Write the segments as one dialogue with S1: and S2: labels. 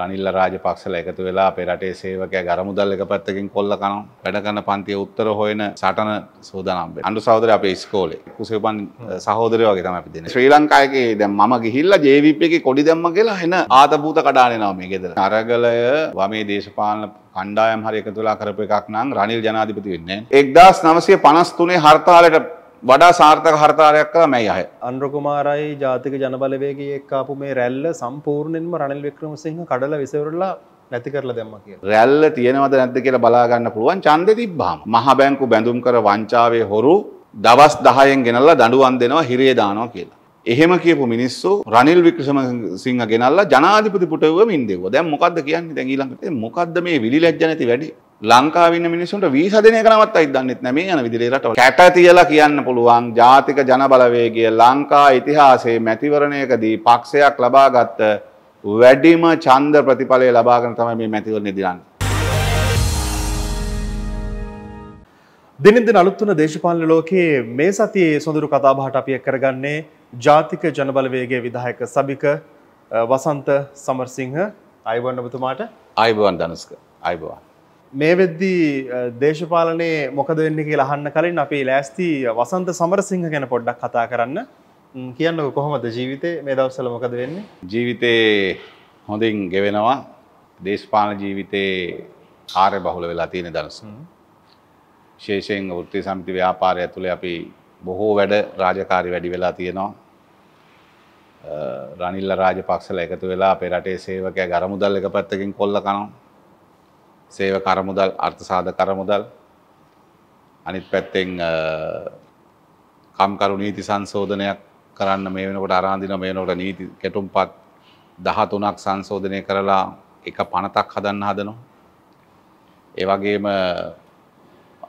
S1: රනිල්ල රාජපක්ෂල එකතු වෙලා අපේ රටේ සේවකය ගරමුදල් එක පැත්තකින් කොල්ල කන වැඩ කරන පන්තිය උත්තර හොයන සටන සූදානම් අඩු සහෝදර අපේ ඉස්කෝලේ කුසපන් සහෝදරය වගේ තමයි අපි දෙන ශ්‍රී ලංකාවේ දැන් මම ගිහිල්ලා JVP එකේ කොඩි දැම්ම කියලා එන ආතබූත කඩාන එනවා මේ ගෙදර අරගලය වමේ දේශපාලන කණ්ඩායම් හරි එකතුලා කරපු එකක් නම් රනිල් ජනාධිපති වෙන්නේ 1953 හර්තාලයට වඩා සාර්ථක හර්තාරයක් කළා මැයි අය.
S2: අනුර කුමාරයි ජාතික ජනබලවේගයේ එක්කාපු මේ රැල්ල සම්පූර්ණයෙන්ම රනිල් වික්‍රමසිංහ කඩලා විසවරලා නැති කරලා දැම්ම
S1: කියලා. රැල්ල තියෙනවද නැද්ද කියලා බලා ගන්න පුළුවන් ඡන්දෙ තිබ්බාම. මහා බැංකු බැඳුම් කර වංචාවේ හොරු දවස් 10න් ගෙනල්ලා දඬුවම් දෙනවා හිරේ දානවා කියලා. එහෙම කියපු මිනිස්සු රනිල් වික්‍රමසිංහ ගෙනල්ලා ජනාධිපති පුටුවෙම ඉන්දෙව්වා. දැන් මොකද්ද කියන්නේ? දැන් ඊළඟට මොකද්ද මේ විලිලැජ්ජ නැති වැඩි? ලංකාවින්න මිනිසුන්ට වීස දෙන කරමත් අයි දන්නෙත් නැම යන විදිරේ රට කැට තියලා කියන්න පුළුවන් ජාතික ජනබලවේගේ ලංකා ඉතිහාසේ මැතිවරණයකදී පක්ෂයක් ලබාගත්ත වැඩිම චන්ද ප්‍රතිඵලය ලබාගෙන තම මේ මැතිවරණ දිරන්න.
S2: දිනින්දින අලුත්තුන දේශපාලන ලෝකයේ මේ සතියේ සොඳුරු කතාබහට අපිය කරගන්නේ ජාතික ජනබලවේගේ විදායක සභික වසන්ත සමර්සිංහ
S1: අයිබෝන් ඔබතුමාට අයිබෝන් දනස්ක අයිබෝන්. මේ වෙද්දී
S2: දේශපාලනේ මොකද වෙන්න කියලා අහන්න කලින් අපි ලෑස්ති වසන්ත සමරසිංහ ගැන පොඩ්ඩක් කතා කරන්න කියන්නක කොහොමද ජීවිතේ මේ දවස්වල මොකද වෙන්නේ?
S1: ජීවිතේ හොඳින් ගෙවෙනවා. දේශපාලන ජීවිතේ කාර්ය බහුල වෙලා තියෙන දවස. විශේෂයෙන් වෘත්ති සමිති ව්‍යාපාරය ඇතුලේ අපි බොහෝ වැඩ රාජකාරි වැඩි වෙලා තියෙනවා. රනිල්ල රාජපක්ෂලා එකතු වෙලා අපේ රටේ සේවකයා ගරමුදල් එක පැත්තකින් කොල්ල කනවා. සේව කරමුදල් අර්ථසාධ කරමුදල් අනිත් පැත්තෙන් කම්කරු නීති සංශෝධනයක් කරන්න මේ වෙනකොට අරාන්දින මේ වෙනකොට නීති කැටුම්පත් 13ක් සංශෝධනය කරලා එක පනතක් හදන්න හදනවා. ඒ වගේම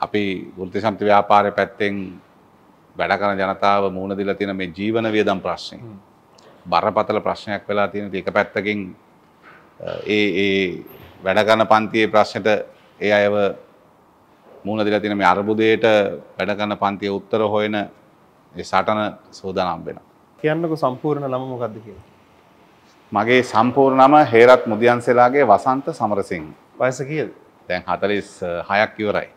S1: අපි වෘත්ති සම්පති ව්‍යාපාරය පැත්තෙන් වැඩ කරන ජනතාව මුහුණ දීලා තියෙන මේ ජීවන වියදම් ප්‍රශ්නේ බරපතල ප්‍රශ්නයක් වෙලා තියෙන ඉතින් එක පැත්තකින් ඒ ඒ වැඩ කරන පන්තියේ ප්‍රශ්නට ඒ අයව මූණ දිලා තියෙන මේ අර්බුදයට වැඩ කරන පන්තියේ උත්තර හොයන ඒ සටන සෝදානම් වෙනවා.
S2: කියන්නකෝ සම්පූර්ණ නම මොකද්ද කියලා?
S1: මගේ සම්පූර්ණ නම හේරත් මුදියන්සේලාගේ වසන්ත සමරසිංහ. වයස කීයද? දැන් 46ක් ඉවරයි.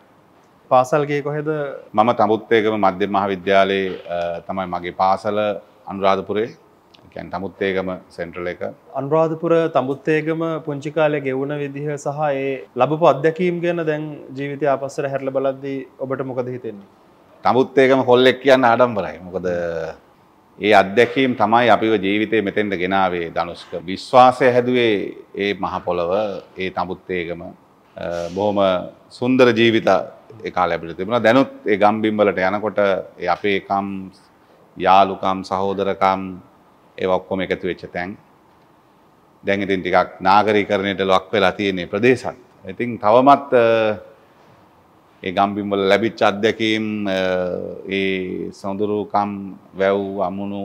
S1: පාසල්ගේ කොහෙද මම තමුත්තේකම මධ්‍ය මහා විද්‍යාලයේ තමයි මගේ පාසල අනුරාධපුරේ කැන් තමුත්තේකම සෙන්ට්‍රල එක
S2: අන්රාධපුර තමුත්තේකම පුංචි කාලය ගෙවුණ විදිහ සහ ඒ ලබපු අධ්‍යකීම් ගැන දැන් ජීවිතය අපස්සර හැරල බලද්දී ඔබට මොකද හිතෙන්නේ
S1: තමුත්තේකම කොල්ලෙක් කියන්න ආඩම්බරයි මොකද ඒ අත්දැකීම් තමයි අපිව ජීවිතය මෙතෙන්ට ගෙනාවේ දනුෂ්ක විශ්වාසය හැදුවේ ඒ මහපොළව ඒ තමුත්තේකම බොහොම සුන්දර ජීවිත එකා ලැබිට තිබුණ දැනුත් ඒ ගම්බිම්වලට යනකොට අපේකම් යාලුකම් සහෝදරකම් ඒ ඔක්කොම එකතු වෙච්ච තැන් දැන් ඉතින් ටිකක් නාගරීකරණයට ලක් වෙලා තියෙන්නේ ප්‍රදේශත්. ඉතින් තවමත් ඒ ගම්බිම්වල ලැබිච්ච අත්දැකීම් ඒ සොඳුරුකම් වැව් අමුණු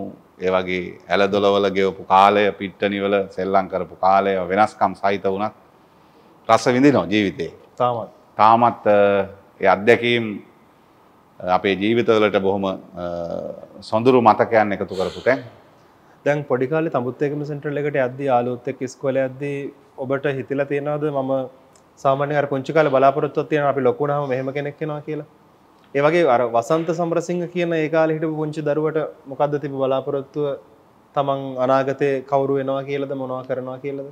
S1: ඒ වගේ ඇල දොළවල ගෙවපු කාලය පිට්ටනිවල සෙල්ලම් කරපු කාලය වෙනස්කම් සහිත වුණත් රස විඳිනවා ජීවිතේ. තාමත් තාමත් ඒ අත්දැකීම් අපේ ජීවිතවලට බොහොම සොඳුරු මතකයන් එකතු කරපු තැන්.
S2: දැන් පොඩිකාල තමුත්තේකම සෙන්ට්‍රල් එකට අද්දි ආලෝත් එක්ක ඉස්කෝලේ අද්දි ඔබට හිතලා තියෙනවද මම සාමාන්‍ය අර පුංචි කාලේ බලාපොරොත්තුවක් තියෙනවා අපි ලොකු වුණාම මෙහෙම කෙනෙක් වෙනවා කියලා. ඒ වගේ අර වසන්ත සමරසිංහ කියන ඒ කාලේ හිටපු පුංචි දරුවට මොකද්ද තිබු බලාපොරොත්තුව තමන් අනාගතේ කවුරු වෙනවා කියලාද මොනවා කරනවා කියලාද?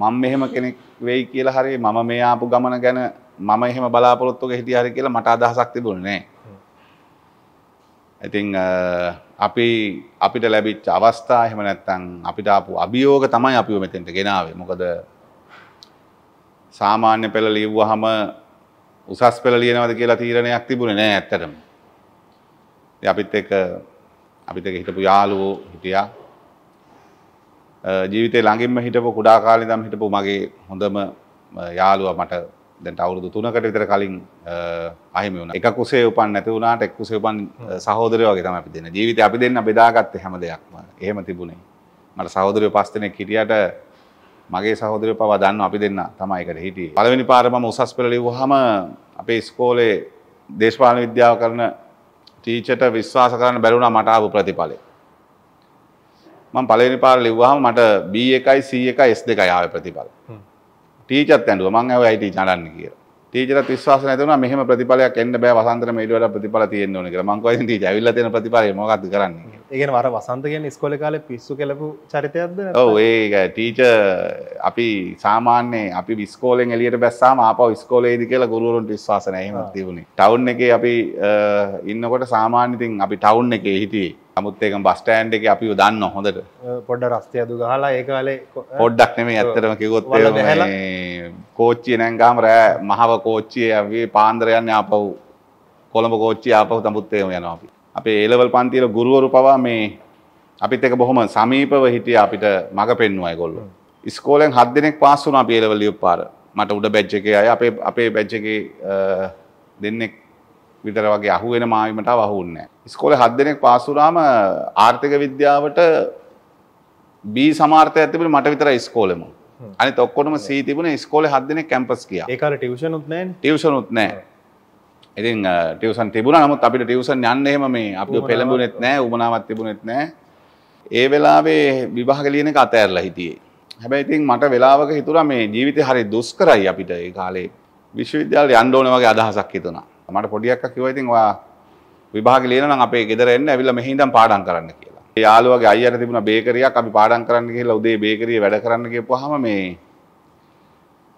S1: මම මෙහෙම කෙනෙක් වෙයි කියලා හරි මම මේ ආපු ගමන ගැන මම එහෙම බලාපොරොත්තුක හිටිය හරි කියලා මට අදහසක් තිබුණේ නෑ. ඉතින් uh, අපි අපිට ලැබිච් අවස්ථා එහෙම නැත්තං අපිට අපපු අභියෝග තමයි අපිව මෙතෙන්ට ගෙනාවේ මොකද සාමාන්‍ය පෙළ ලිව්ව හම උසස් පෙළ ලියනවද කියලා තීරණයක් තිබුණ නෑ ඇත්තටම අපිත් එක අපිත් එක හිටපු යාලුවෝ හිටියා ජීවිතේ ළඟින්ම හිටපු කුඩා කාලේ දම් හිටපු මගේ හොඳම යාළුවා මට දැන්ට අවුරුදු තුනකට විතර කලින් අහිම වුණ එක කුසේ උපන් නැති වුණට එක් කුසේ උපන් සහෝදරය වගේ තම අපි දෙන්න ජීවිත අපි දෙන්න බෙදාගත්ත හැම දෙයක්ම එහෙම තිබුණේ මට සහෝදරය පස් දෙනෙක් හිටියට මගේ සහෝදරය පවා දන්න අපි දෙන්න තමයි එකට හිටියේ පළවෙනි පාරම උසස් පෙළ ලිව්වහම අපේ ඉස්කෝලේ දේශපාලන විද්‍යාව කරන ටීචට විශ්වාස කරන්න බැරුණා මට ආපු ප්‍රතිඵලය මම පළවෙනි පාර ලිව්වහම මට B එකයි C එකයි S දෙකයි ආවේ ප්‍රතිඵල ටීචර් ඇඬුවා මං ඇහුවා ඇයි ටීචර් අඬන්නේ කියලා. ටීචරත් විශ්වාස නැති වුණා මෙහෙම ප්‍රතිඵලයක් එන්න බෑ වසන්තර මේට වඩා ප්‍රතිඵල තියෙන්න ඕනේ කියලා. මං කිව්වා ඉතින් ටීචර් ඇවිල්ලා තියෙන ප්‍රතිඵලය මොකක්ද කරන්නේ
S2: කියලා. ඒ කියන්නේ අර වසන්ත කියන්නේ ඉස්කෝලේ කාලේ පිස්සු කෙලපු චරිතයක්ද නැත්නම්? ඔව්
S1: ඒක ටීචර් අපි සාමාන්‍ය අපි ඉස්කෝලෙන් එළියට බැස්සාම ආපහු ඉස්කෝලේදී කියලා ගුරුවරුන්ට විශ්වාස නැහැ. එහෙම තිබුණේ. ටවුන් එකේ අපි ඉන්නකොට සාමාන්‍ය ඉතින් අපි ටවුන් එකේ හිටියේ. අමුත් ඒක බස් ස්ටෑන්ඩ් එකේ අපිව දන්න හොඳට
S2: පොඩ්ඩ රස්තිය අදු ගහලා ඒ කාලේ පොඩ්ඩක් නෙමෙයි ඇත්තටම කිව්වොත් මේ
S1: කෝච්චිය නැංගාම රෑ මහව කෝච්චිය යවි පාන්දර යන්නේ ආපහු කොළඹ කෝච්චිය ආපහු තඹුත් එහෙම යනවා අපි. අපේ ඒ ලෙවල් පන්තියේ ගුරුවරු පවා මේ අපිත් එක බොහොම සමීපව හිටිය අපිට මඟ පෙන්නුවා ඒගොල්ලෝ. ඉස්කෝලෙන් 7 දිනක් පාස් වුණා අපි ඒ ලෙවල් ලියුපාර. මට උඩ බැච් එකේ අය අපේ අපේ බැච් එකේ දෙන්නෙක් විතර වගේ අහුවෙන මාවිමට අහුන්නේ ඉස්කෝලේ හත් දෙනෙක් පාස් වුණාම ආර්ථික විද්‍යාවට B සමාර්ථයක් තිබුණේ මට විතරයි ඉස්කෝලේම. අනිත ඔක්කොටම C තිබුණේ ඉස්කෝලේ හත් දෙනෙක් කැම්පස් ගියා.
S2: ඒ කාලේ ටියුෂන් උත් නැහැනේ.
S1: ටියුෂන් උත් නැහැ. ඉතින් ටියුෂන් තිබුණා නමුත් අපිට ටියුෂන් යන්න එහෙම මේ අපිව පෙළඹුණෙත් නැහැ, උමනාවක් තිබුණෙත් නැහැ. ඒ වෙලාවේ විභාග ලියන එක අතෑරලා හිටියේ. හැබැයි ඉතින් මට වෙලාවක හිතුණා මේ ජීවිතේ හරි දුෂ්කරයි අපිට ඒ කාලේ. විශ්වවිද්‍යාලේ යන්න ඕනේ වගේ අදහසක් හිතුණා. මට පොඩියක් කිව්වා ඉතින් ඔයා විභාගෙ ලියනවා නම් අපේ ගෙදර එන්න ඇවිල්ලා මෙහි ඉඳන් පාඩම් කරන්න කියලා. ඒ යාළුවාගේ අයියට තිබුණා බේකරියක් අපි පාඩම් කරන්න ගිහලා උදේ බේකරියේ වැඩ කරන්න ගියපුවාම මේ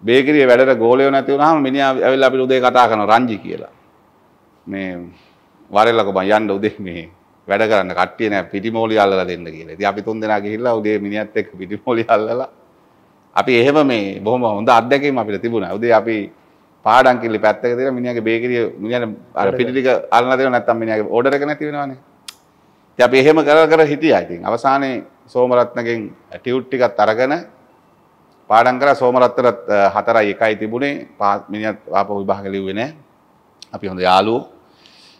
S1: බේකරියේ වැඩට ගෝලයෝ නැති වුණාම මිනිහා ඇවිල්ලා අපිට උදේ කතා කරනවා රංජි කියලා. මේ වරෙල්ලකෝ බං යන්න උදේ මේ වැඩ කරන්න කට්ටිය නෑ පිටිමෝලි අල්ලලා දෙන්න කියලා. ඉතින් අපි තුන් දෙනා ගිහිල්ලා උදේ මිනිහත් එක්ක පිටිමෝලි අල්ලලා අපි එහෙම මේ බොහොම හොඳ අත්දැකීම් අපිට තිබුණා. උදේ අපි පාඩන් කිල්ලි පැත්තක තියලා මිනිහාගේ බේකරිය මිනිහාට අර පිටි ටික අල්ලලා දෙනවා නැත්නම් මිනිහාගේ ඕඩර් එක නැති වෙනවනේ. ඉතින් අපි එහෙම කර කර හිටියා ඉතින් අවසානයේ සෝමරත්නගෙන් ටියුට් ටිකත් අරගෙන පාඩම් කරා සෝමරත්නට 4යි 1යි තිබුණේ මිනිහත් ආපහු විභාග ලිව්වේ නැහැ. අපි හොඳ යාළුවෝ.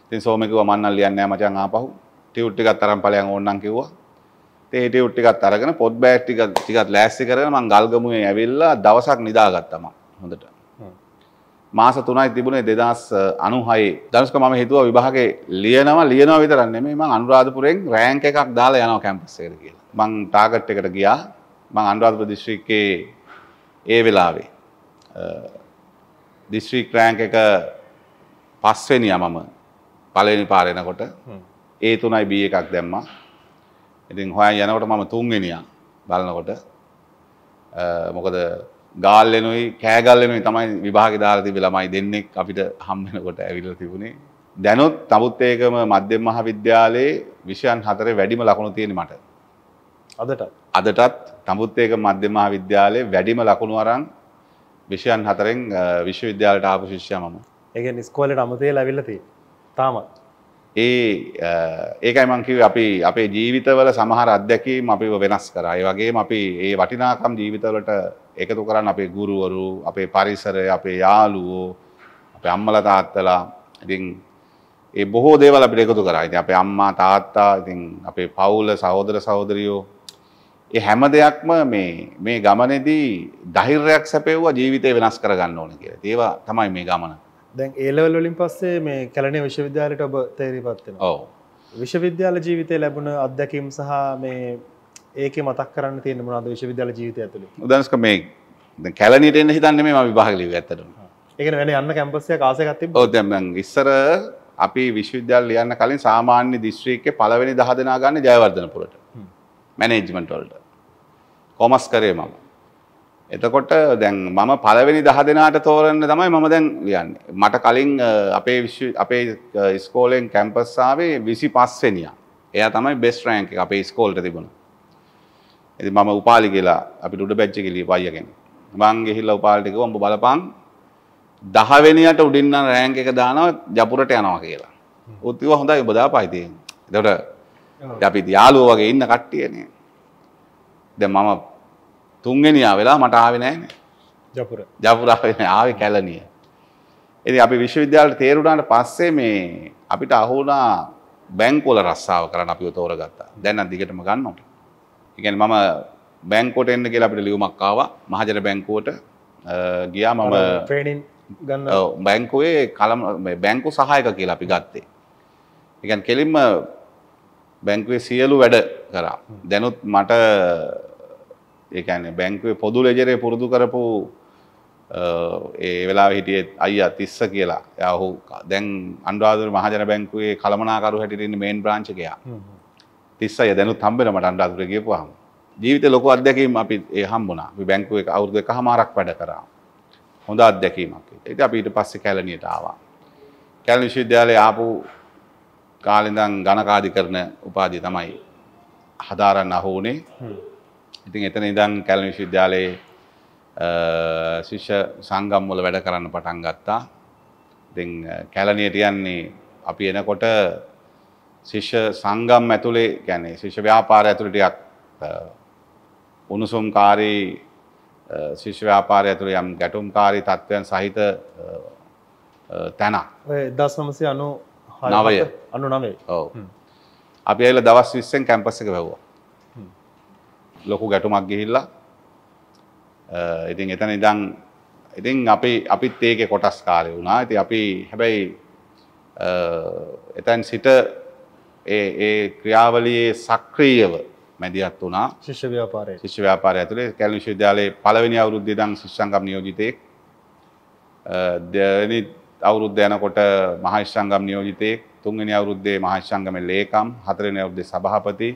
S1: ඉතින් සෝම කිව්වා මන්නම් ලියන්නේ නැහැ මචං ආපහු. ටියුට් ටිකක් අරන් ඵලයන් ඕන්නම් කිව්වා. ඒ ටියුට් ටිකත් අරගෙන පොත් බෑග් ටික ටිකත් ලෑස්ති කරගෙන මං ගල්ගමුවේ ඇවිල්ලා දවසක් නිදාගත්තා මං හොඳට. මාස 3යි තිබුණේ 2096 ධනුෂ්ක මම හිතුවා විභාගේ ලියනවා ලියනවා විතරක් නෙමෙයි මම අනුරාධපුරෙන් රෑන්ක් එකක් දාලා යනවා කැම්පස් එකට කියලා. මං ටාගට් එකට ගියා. මං අනුරාධපුර දිස්ත්‍රික්කයේ ඒ වෙලාවේ දිස්ත්‍රික් රෑන්ක් එක පස්වෙනියා මම පළවෙනි පාර එනකොට ඒ 3යි B එකක් දැම්මා. ඉතින් හොයන් යනකොට මම තුන්වෙනියා බලනකොට මොකද ගාල්ලනුයි කෑගල්ලනුයි තමයි විභාග දාරතිබ ළමයි දෙන්නෙක් අපිට හම්බෙනකොට ඇවිල තිබුණේ. දැනුත් තමුත් ඒකම මධ්‍යම මහ විද්‍යාලයේ විෂයන් හතරේ වැඩිම ලකුණු තියෙන මට. අදටත් අදටත් තමුත් ඒක මධ්‍යම මහ විද්‍යාලයේ වැඩිම ලකුණු අරන් විෂයන් හතරෙන් විශ්වවිද්‍යාලයට ආපු ශිෂ්‍යයා මම.
S2: ඒ කියන්නේ ඉස්කෝලේට අමතේ ලැබිලා තියෙන්නේ. තාමත්.
S1: ඒ ඒකයි මංකිව අපි අපේ ජීවිතවල සමහර අධ්‍යැකීම් අපි වෙනස් කරයි වගේ අපි ඒ වටිනාකම් ජීවිතවලට එකතු කරන්න අපේ ගුරුවරු අපේ පරිසරය අපේ යාලුවෝ අපේ අම්මල තාත්තලා ඉතින් ඒ බොහෝ දේවල් අපිට එකතු කරා ඉතින් අපේ අම්මා තාත්තා ඉතින් අපේ පවුල සහෝදර සහෝදරියෝ ඒ හැම දෙයක්ම මේ මේ ගමනේදී ධෛර්යයක් සැපෙවුවා ජීවිතේ වෙනස් කරගන්න ඕන කියලා. ඒවා තමයි මේ ගමන.
S2: දැන් ඒලවල් වලින් පස්සේ මේ කැලනේ විශ්වවිද්‍යාලයට ඔබ තේරීපත්වෙන ඔව විශ්වවිද්‍යාල ජීවිතය ලැබුණ අත්දැකීම් සහ මේ ඒක මතක් කරන්න තියෙන මොනවද විශ්වවිද්‍යාල ජීවිතය ඇතුළේ?
S1: උදාහරණයක් මේ කැලණියට එන්න හිතන්නේ මේ මම විභාග ලිව්වේ ඇත්තටම.
S2: ඒ කියන්නේ වෙන යන්න කැම්පස් එකක ආසයක් තිබ්බා.
S1: ඔව් දැන් මම ඉස්සර අපි විශ්වවිද්‍යාල ලියන්න කලින් සාමාන්‍ය දිස්ත්‍රික්කේ පළවෙනි 10 දෙනා ගන්න ජයවර්ධනපුරට. මැනේජ්මන්ට් වලට. කොමර්ස් කරේ මම. එතකොට දැන් මම පළවෙනි දහ දෙනාට තෝරන්න තමයි මම දැන් ලියන්නේ. මට කලින් අපේ විශ්ව අපේ ඉස්කෝලෙන් කැම්පස් ආවේ 25 වෙනියා. එයා තමයි බෙස්ට් රෑන්ක් එක අපේ ඉස්කෝලේට තිබුණා. ඉතින් මම උපාලි කියලා අපිට උඩ බැච් එකේ ලියපු අයියා කෙනෙක්. මං ගිහිල්ලා උපාලිට කිව්වා උඹ බලපන් 10 වෙනියට උඩින් නම් රෑන්ක් එක දානවා ජපුරට යනවා කියලා. උත් කිව්වා හොඳයි උඹ දාපයි තියෙන්නේ. එතකොට අපි යාළුවෝ වගේ ඉන්න කට්ටියනේ. දැන් මම තුන්ගෙනයා වෙලා මට ආවෙ නෑන ජපුර ජපුරාවෙන ආවෙ කැලනිය. එති අපි විශ්වවිද්‍යාලට තේරුණාට පස්සේ මේ අපිට අහුනා බැංකෝල රස්සාාව කරන අපි තෝර ගත්තා දැන්න දිගටම ගන්නට. ඉගැන් මම බැංකෝට එන්න කියලා අපිට ලියුමක්කාව මහජන බැංකෝට ගියා මම ගන්න බැංකුවේ කළම බැංකු සහයක කියලා අපි ගත්තේ. එකන් කෙලින්ම බැංකුවේ සියලු වැඩ කරා දැනුත් මට ඒකන බැංකුවේ පොදු ලෙජරේ පුරුදු කරපු ඒ වෙලා හිටිය අයි අතිස්ස කියලා යහු දැන් අන්ඩවාදුර මහජන බැංකුවේ කළමනාකරු හැටිරන්න මේන් බ්‍රාංචකයා තිස්ස යදැනු තම්බෙනමට අන්ඩාදුර ගපුහම ජීවිත ලොක අදැකීම අපි ඒ හම්බුණා බැංකුව එක අවුරුද එක හමාරක් වැඩ කරා හොඳ අත්දැකීමක් එති අපිට පස්සෙ කැලනියට ආවා. කැල විශ්වවිද්‍යාලය ආපු කාලෙදන් ගණකාධි කරන උපාදි තමයි හදාරන්න අහෝනේ ඉතින් එතන ඉදන් කැලණි විශ්වවිද්‍යාලයේ ශිෂ්‍ය සංගම් වල වැඩ කරන්න පටන් ගත්තා. ඉතින් කැලණියට යන්නේ අපි එනකොට ශිෂ්‍ය සංගම් ඇතුලේ කියන්නේ ශිෂ්‍ය ව්‍යාපාරය ඇතුලේ ටිකක් උණුසුම්කාරී ශිෂ්‍ය ව්‍යාපාරය ඇතුලේ යම් ගැටුම්කාරී තත්ත්වයන් සහිත තැනක්.
S2: ඔය 1999 අනු 99.
S1: ඔව්. අපි ඇවිල්ලා දවස් 20න් කැම්පස් එක වැහුවා. ලොකු ගැටුමක් ගිහිල්ලා ඉතින් එතන ඉදං ඉතින් අපි අපිත් ඒක කොටස් කාලය වුණා ඇති අපි හැබැයි එතැන් සිට ඒ ක්‍රියාවලයේ සක්‍රීයව මැදිහත් වුණා
S2: ශිෂ්‍ය ව්‍යාපාරය
S1: ශිෂ්‍ය ව්‍යාපාරය ඇතුළේ කැලණි විශ්වවිද්‍යාලයේ පළවෙනි අවුරුද්දේ ඉඳන් ශිෂ්‍යංගම් නියෝජිතයෙක් දෙවෙනි අවුරුද්ද යනකොට මහා ශිෂ්‍යංගම් නියෝජිතයෙක් තුන්වෙනි අවුරුද්දේ මහා ශිෂ්‍යංගමේ ලේකම් හතරවෙනි අවුරුද්දේ සභාපති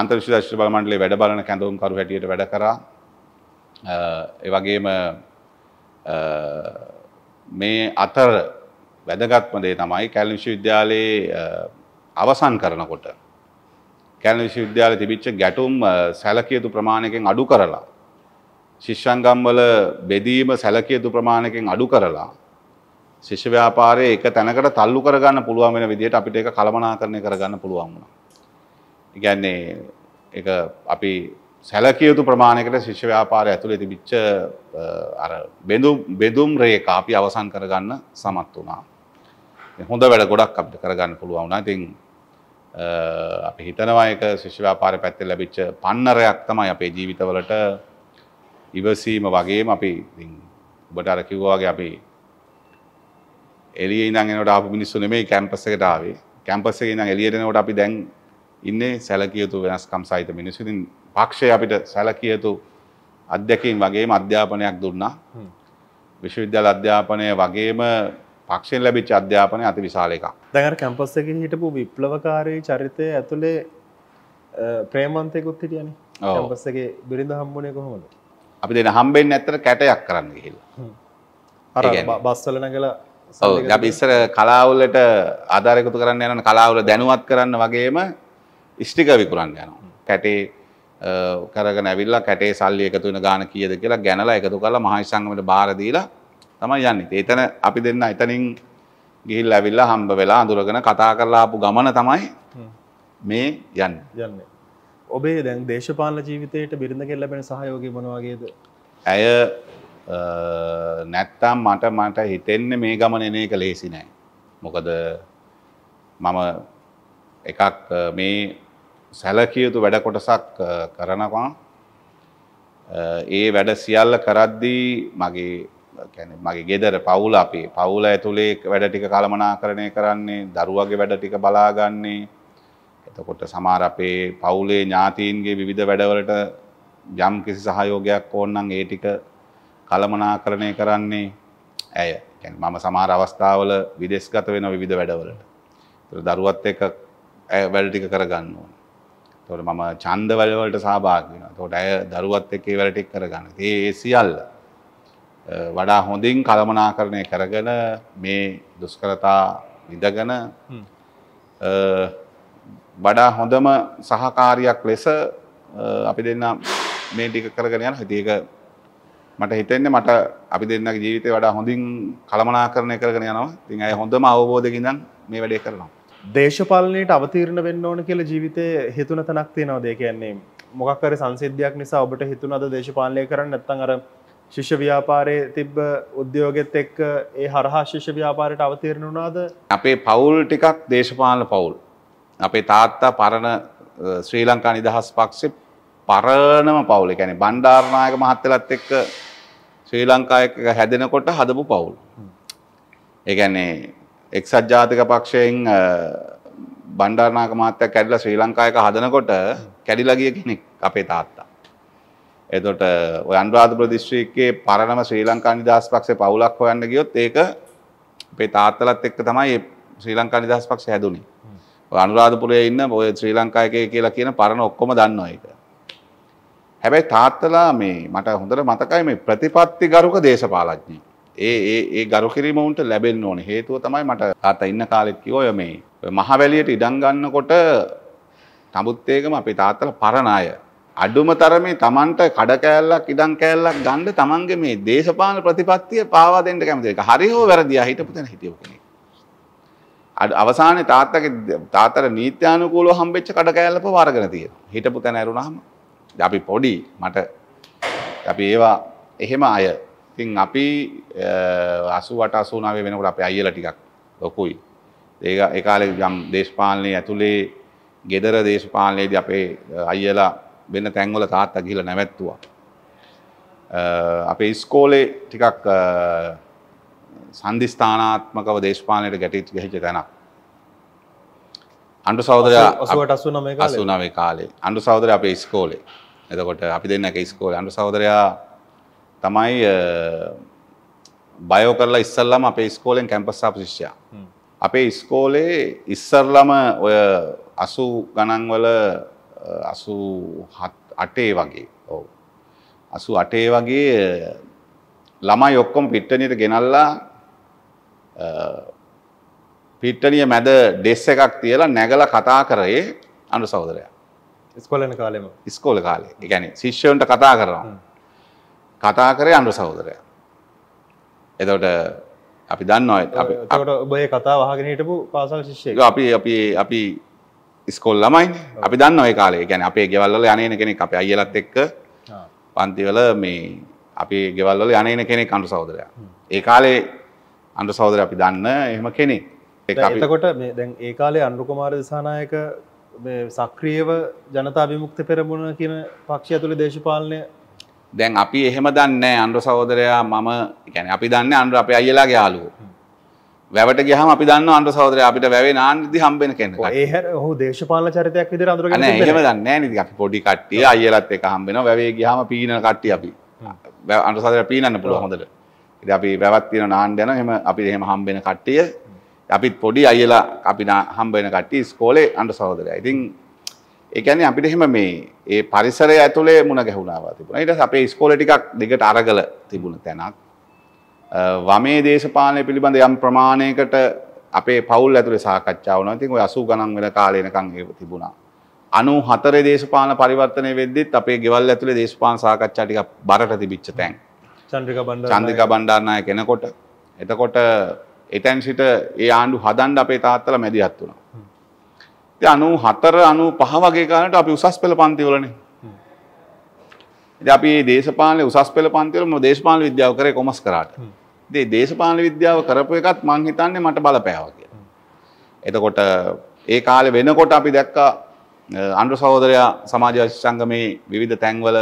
S1: අන්තර්ශි ශ්‍ර බලමන්ඩලේ වැඩ බලන කැඳවුම්කරු හැටියට වැඩ කරා එවගේම මේ අතර වැදගත්ම දේ තමයි කැලණ විශ්වවිද්‍යාලයේ අවසන් කරනකොට කැලණ විශ්වවිද්‍යාලයේ තිබිච්ච ගැටුම් සැලකිය යුතු ප්‍රමාණයකින් අඩු කරලා ශිෂ්‍යංගම්වල බෙදීම සැලකිය යුතු ප්‍රමාණයකින් අඩු කරලා ශිෂ්‍ය ව්‍යාපාරයේ එක තැනකට තල්ලු කරගන්න පුළුවන් වෙන විදිහට අපිට ඒක කළමනාකරණය කරගන්න පුළුවන් වුණා ඉගැන්නේ එක අපි සැලකියයුතු ප්‍රමාණයකට ශිෂ්‍ය ව්‍යාපාර ඇතුළේ තිබිච්ච බෙදුම් රේකා අපි අවසන් කරගන්න සමත් වුණා. හොඳ වැඩ ගොඩක් අපිට කරගන්න පුළුවන් වුණා. ඉතින් අපි හිතනවා ඒක ශිෂ්‍ය ව්‍යාපාර පැත්තේ ලැබිච්ච පන්නරයක් තමයි අපේ ජීවිතවලට ඉවසීම වගේම අපි ඉතින් ඔබට අර කිව්වා වගේ අපි එළියේ ඉඳන් එනකොට ආපු මිනිස්සු නෙමෙයි කැම්පස් එකට ආවේ. කැම්පස් එකේ ඉඳන් එළියට එනකොට අපි දැන් ඉන්නේ සැලකියතු වෙනස්කම් සහිත මිනිස්සුතින් පක්ෂය අපිට සැලකියතු අධ්‍යැකින් වගේම අධ්‍යාපනයක් දුන්නා විශ්වවිද්‍යාල අධ්‍යාපනය වගේම පක්ෂෙන් ලැබිච් අධ්‍යාපනය අති විශාල එකක්
S2: දැඟට කැම්පස්සකින් හිටපු විප්ලවකාරී චරිතය ඇතුළේ ප්‍රේමන්තයකුත් හිටියන ඔපස්සගේ බිරිඳ හම්බුණය කොහොමද
S1: අපි දෙන හම්බෙන් ඇතර කැටයක් කරන්න හිල්ලා බස්වල නැගලා ඉස්සර කලාවුලට ආධාරයකුතු කරන්න යන කලාවුල දැනුවත් කරන්න වගේම ස්ටික විකුලන් යනවා. කැටේ කරග නැවිල්ලා කැටේ සල්ලි එකතු වෙන ගාන කියද කියලා ගැනලා එකතු කරලා මහයි සංගමයට බාර දීලා තමයි යන්නේ. ඒතන අපි දෙන්න එතනින් ගිහිල්ලා ඇවිල්ලා හම්බ වෙලා අඳුරගෙන කතා කරලා ආපු ගමන තමයි මේ යන්නේ.
S2: යන්නේ. ඔබේ දැන් දේශපාලන ජීවිතයට බිරිඳගෙන් ලැබෙන සහයෝගය මොන වගේද?
S1: ඇය නැත්තම් මට මට හිතෙන්නේ මේ ගමන එන එක ලේසි නෑ. මොකද මම එකක් මේ සැලකියයුතු වැඩ කොටසක් කරනවා ඒ වැඩ සියල්ල කරද්දී මගේ මගේ ගෙදර පවුල අපේ පවුල ඇතුළේ වැඩ ටික කළමනාකරණය කරන්නේ දරුවගේ වැඩ ටික බලාගන්නේ එතකොට සමාර අපේ පවුලේ ඥාතීන්ගේ විධ වැඩවලට යම් කිසි සහයෝගයක් ඕන්නන් ඒ ටික කළමනාකරණය කරන්නේ ඇය මම සමාර අවස්ථාවල විදෙස්ගත වෙන විධ වැඩවලට දරුවත් එක වැඩටික කරගන්න ඕන තොට මම චන්දවලවලට සභාගෙන තොට ඇය දරුවත් එකේ වැලටෙක් කරගන්න ඒ ඒසිියල්ල වඩා හොඳින් කළමනා කරණය කරගෙන මේ දුස්කරතා විදගන වඩා හොඳම සහකාරයක් ලෙස අපි දෙන්න මේ ටික කරගෙන යන හිතියක මට හිතෙන්නේ මට අපි දෙන්න ජීවිතය වඩා හොඳින් කළමනා කරණය කරගෙන යනවා තින් අය හොඳම අවබෝධකිදන් මේ වැඩේ කරනවා
S2: දේශපාලනයට අවතීරණ වෙන්න ඕන කියල ජීවිතය හිතුන තනක් තියෙනවා දෙ කියන්නේ මොකක්කර සංසිද්ධයක් නිසා ඔබට හිතුන අද දේශපාලනය කරන්න නැත්තන් අර ශිෂ්‍ය ව්‍යාපාරය තිබ්බ උද්‍යෝගෙත් එක්ක ඒ හරහා ශිෂ්‍ය ව්‍යාපාරයට අවතීරණ වුණාද
S1: අපේ පවුල් ටිකක් දේශපාලන පවුල් අපේ තාත්තා පරණ ශ්‍රී ලංකා නිදහස් පක්ෂ පරණම පවුල එකැන බණ්ඩාරණයක මහත්තලත් එක්ක ශ්‍රී ලංකායක හැදෙනකොට හදපු පවුල්. ඒගැන්නේ එක්සත් ජාතික පක්ෂයෙන් බණ්ඩාරනාක මහත්තයා කැඩිලා ශ්‍රී ලංකාවක හදනකොට කැඩිලා ගිය කෙනෙක් අපේ තාත්තා. එතකොට ඔය අනුරාධපුර දිස්ත්‍රික්කයේ පරණම ශ්‍රී ලංකා නිදහස් පක්ෂේ පවුලක් හොයන්න ගියොත් ඒක අපේ තාත්තලත් එක්ක තමයි ශ්‍රී ලංකා නිදහස් පක්ෂය හැදුනේ. ඔය අනුරාධපුරයේ ඉන්න ඔය ශ්‍රී ලංකාවේ කියලා කියන පරණ ඔක්කොම දන්නවා ඒක. හැබැයි තාත්තලා මේ මට හොඳට මතකයි මේ ප්‍රතිපත්තිගරුක දේශපාලඥයෙක්. ඒ ඒ ගරු කිරීමවුන්ට ලැබෙන්න ඕන හේතුව තමයි මට තාත ඉන්න කාලෙත් කිව්ව ඔය මේ මහවැලියට ඉඩම් ගන්නකොට නමුත් ඒකම අපේ තාත්තලා පරණ අය අඩුම තරමේ Tamanට කඩ කෑල්ලක් ඉඩම් කෑල්ලක් ගන්න Tamanගේ මේ දේශපාලන ප්‍රතිපත්තිය පාවා දෙන්න කැමති එක හරි හෝ වැරදියා හිටපු තැන හිටියු කෙනෙක් අවසානයේ තාත්තගේ තාත්තට නීත්‍යානුකූලව හම්බෙච්ච කඩ කෑල්ල පවා අරගෙන තියෙනවා හිටපු තැන ඇරුණාම අපි පොඩි මට අපි ඒවා එහෙම අය ඉතින් අපි අසුවට අසුනාවේ වෙනකොට අපේ අයියලා ටිකක් ලොකුයි. ඒක ඒ කාලේ යම් දේශපාලනයේ ඇතුලේ gedara දේශපාලනයේදී අපේ අයියලා වෙන තැන්වල තාත්තා ගිහිල්ලා නැවැත්තුවා. අපේ ඉස්කෝලේ ටිකක් සන්ධිස්ථානාත්මකව දේශපාලනයට ගැටිච්ච ගැහිච්ච තැනක්. අන්ඩු සහෝදරයා 88 89 කාලේ අන්ඩු සහෝදරයා අපේ ඉස්කෝලේ. එතකොට අපි දෙන්න එක ඉස්කෝලේ අන්ඩු සහෝදරයා තමයි බයෝ කරලා ඉස්සල්ලම අපේ ඉස්කෝලෙන් කැම්පස් ආපු ශිෂ්‍යයා. අපේ ඉස්කෝලේ ඉස්සල්ලම ඔය 80 ගණන් වල 88 වගේ. ඔව්. 88 වගේ ළමයි ඔක්කොම පිට්ටනියට ගෙනල්ලා පිට්ටනිය මැද ඩෙස් එකක් තියලා නැගලා කතා කරේ අනු සහෝදරයා.
S2: ඉස්කෝලේ කාලෙම.
S1: ඉස්කෝලේ කාලේ. ඒ කියන්නේ ශිෂ්‍යයන්ට කතා කරනවා. කතා කරේ අනුර සහෝදරයා. එතකොට අපි දන්නවා අපි
S2: එතකොට ඔබ ඒ කතාව අහගෙන හිටපු පාසල් ශිෂ්‍යයෙක්. අපි
S1: අපි අපි ඉස්කෝල් ළමයිනේ. අපි දන්නවා ඒ කාලේ. يعني අපේ ගෙවල් වල යන්නේ කෙනෙක් අපේ අයියලත් එක්ක පන්ති වල මේ අපේ ගෙවල් වල යන්නේ කෙනෙක් අනුර සහෝදරයා. ඒ කාලේ අනුර සහෝදරයා අපි දන්න එහෙම කෙනෙක්. ඒක අපි එතකොට
S2: මේ දැන් ඒ කාලේ අනුර කුමාර දිසානායක සක්‍රියව ජනතා විමුක්ත පෙරමුණ කියන පක්ෂය ඇතුළේ දේශපාලනය
S1: දැන් අපි එහෙම දන්නේ අන්ඩ සහෝදරයා මම ගැන අපි දන්න අන්ඩ අප අයලා යාලුව වැවට ගහම අපි දන්න අන්ඩ සහෝදරය අපිට වැවේ නාන්දි හම්බෙන කෙන
S2: හු දේශපාල චරිතයක් විදර අඳර හම
S1: දන්න නි අපි පොඩි කට්ටිය අයලත් එක හම්බෙන වැවේ ගහම පීන කට්ටිය අපි අන්ඩ සහදර පීනන්න පුළුව හොඳට ඉ අපි වැවත්තින නාන්ඩයන හෙම අපි එහෙම හම්බෙන කට්ටිය අපිත් පොඩි අයලා අපි හම්බෙන කට්ටි ස්කෝලේ අන්ඩ සහෝදරය ඉතින් ඒ කියන්නේ අපිට එහෙම මේ ඒ පරිසරය ඇතුලේ මුණ ගැහුණාවා තිබුණා. ඊට පස්සේ අපේ ඉස්කෝලේ ටිකක් දෙකට අරගල තිබුණ තැනක්. වමේ දේශපාලනය පිළිබඳ යම් ප්‍රමාණයකට අපේ පවුල් ඇතුලේ සාකච්ඡා වුණා. ඉතින් ওই 80 ගණන් වෙන කාලේ එනකන් ඒක තිබුණා. 94 දේශපාලන පරිවර්තනය වෙද්දිත් අපේ ගෙවල් ඇතුලේ දේශපාලන සාකච්ඡා ටිකක් බරට තිබිච්ච තැන්.
S2: චන්ද්‍රිකා බණ්ඩාරනායක චන්ද්‍රිකා
S1: බණ්ඩාරනායක එනකොට එතකොට එතෙන් සිට ඒ ආණ්ඩු හදන්න අපේ තාත්තලා මැදිහත් වුණා. ඉතින් 94 95 වගේ කාලේට අපි උසස් පෙළ පන්තිවලනේ. ඉතින් අපි මේ දේශපාලන උසස් පෙළ පන්තිවල මම දේශපාලන විද්‍යාව කරේ කොමර්ස් කරාට. ඉතින් දේශපාලන විද්‍යාව කරපු එකත් මං හිතන්නේ මට බලපෑවා කියලා. එතකොට ඒ කාලේ වෙනකොට අපි දැක්කා අන්ඩු සහෝදරයා සමාජවාදී සංගමේ විවිධ තැන්වල